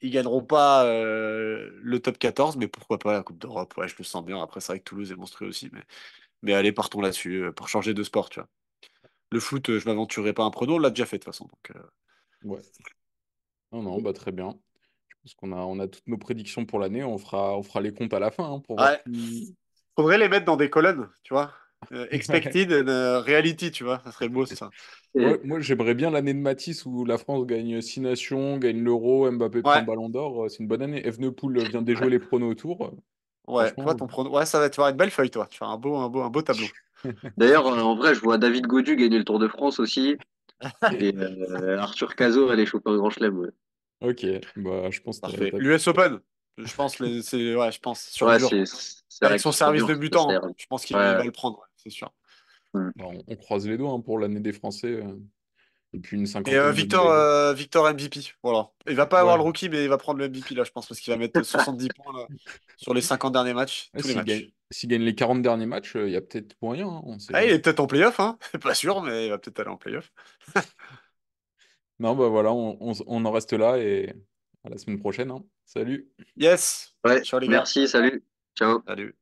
Ils gagneront pas le top 14, mais pourquoi pas la Coupe d'Europe Ouais, je le sens bien. Après, c'est vrai que Toulouse est monstrueux aussi, mais. Mais allez, partons là-dessus euh, pour changer de sport, tu vois. Le foot, euh, je m'aventurerai pas un prono, on l'a déjà fait de toute façon. Euh. Ouais. Non, non, bah très bien. Je pense qu'on a, on a toutes nos prédictions pour l'année. On fera, on fera les comptes à la fin. Hein, pour Faudrait les mettre dans des colonnes, tu vois. expected and, reality, tu vois. Ça serait beau, ça. moi, j'aimerais bien l'année de Matisse où la France gagne 6 nations, gagne l'Euro, Mbappé prend le Ballon d'Or. C'est une bonne année. Poul vient déjouer les pronos autour. Ouais, ça va te voir une belle feuille, toi. Tu fais un beau, un beau, tableau. D'ailleurs, euh, en vrai, je vois David Godu gagner le Tour de France aussi. Et euh, Arthur Cazot aller choper un grand chelem. Ok, bah, je pense que L'US Open, je pense, c'est... Ouais, je pense sur Avec son service de butant, hein. je pense qu'il va le prendre, c'est sûr. Hmm. Bah, on, croise les doigts hein, pour l'année des Français. Euh. Et euh, Victor, euh, Victor MVP, voilà. Il va pas avoir le rookie, mais il va prendre le MVP là, je pense, parce qu'il va mettre 70 points sur les 50 derniers matchs. S'il gagne, les 40 derniers matchs, euh, il y a peut-être moyen. Hein, ah, il est peut-être en playoff, hein pas sûr, mais il va peut-être aller en playoff. non, bah voilà, on, en reste là et à la semaine prochaine. Hein. Salut. Yes. Merci, salut. Ciao. Salut.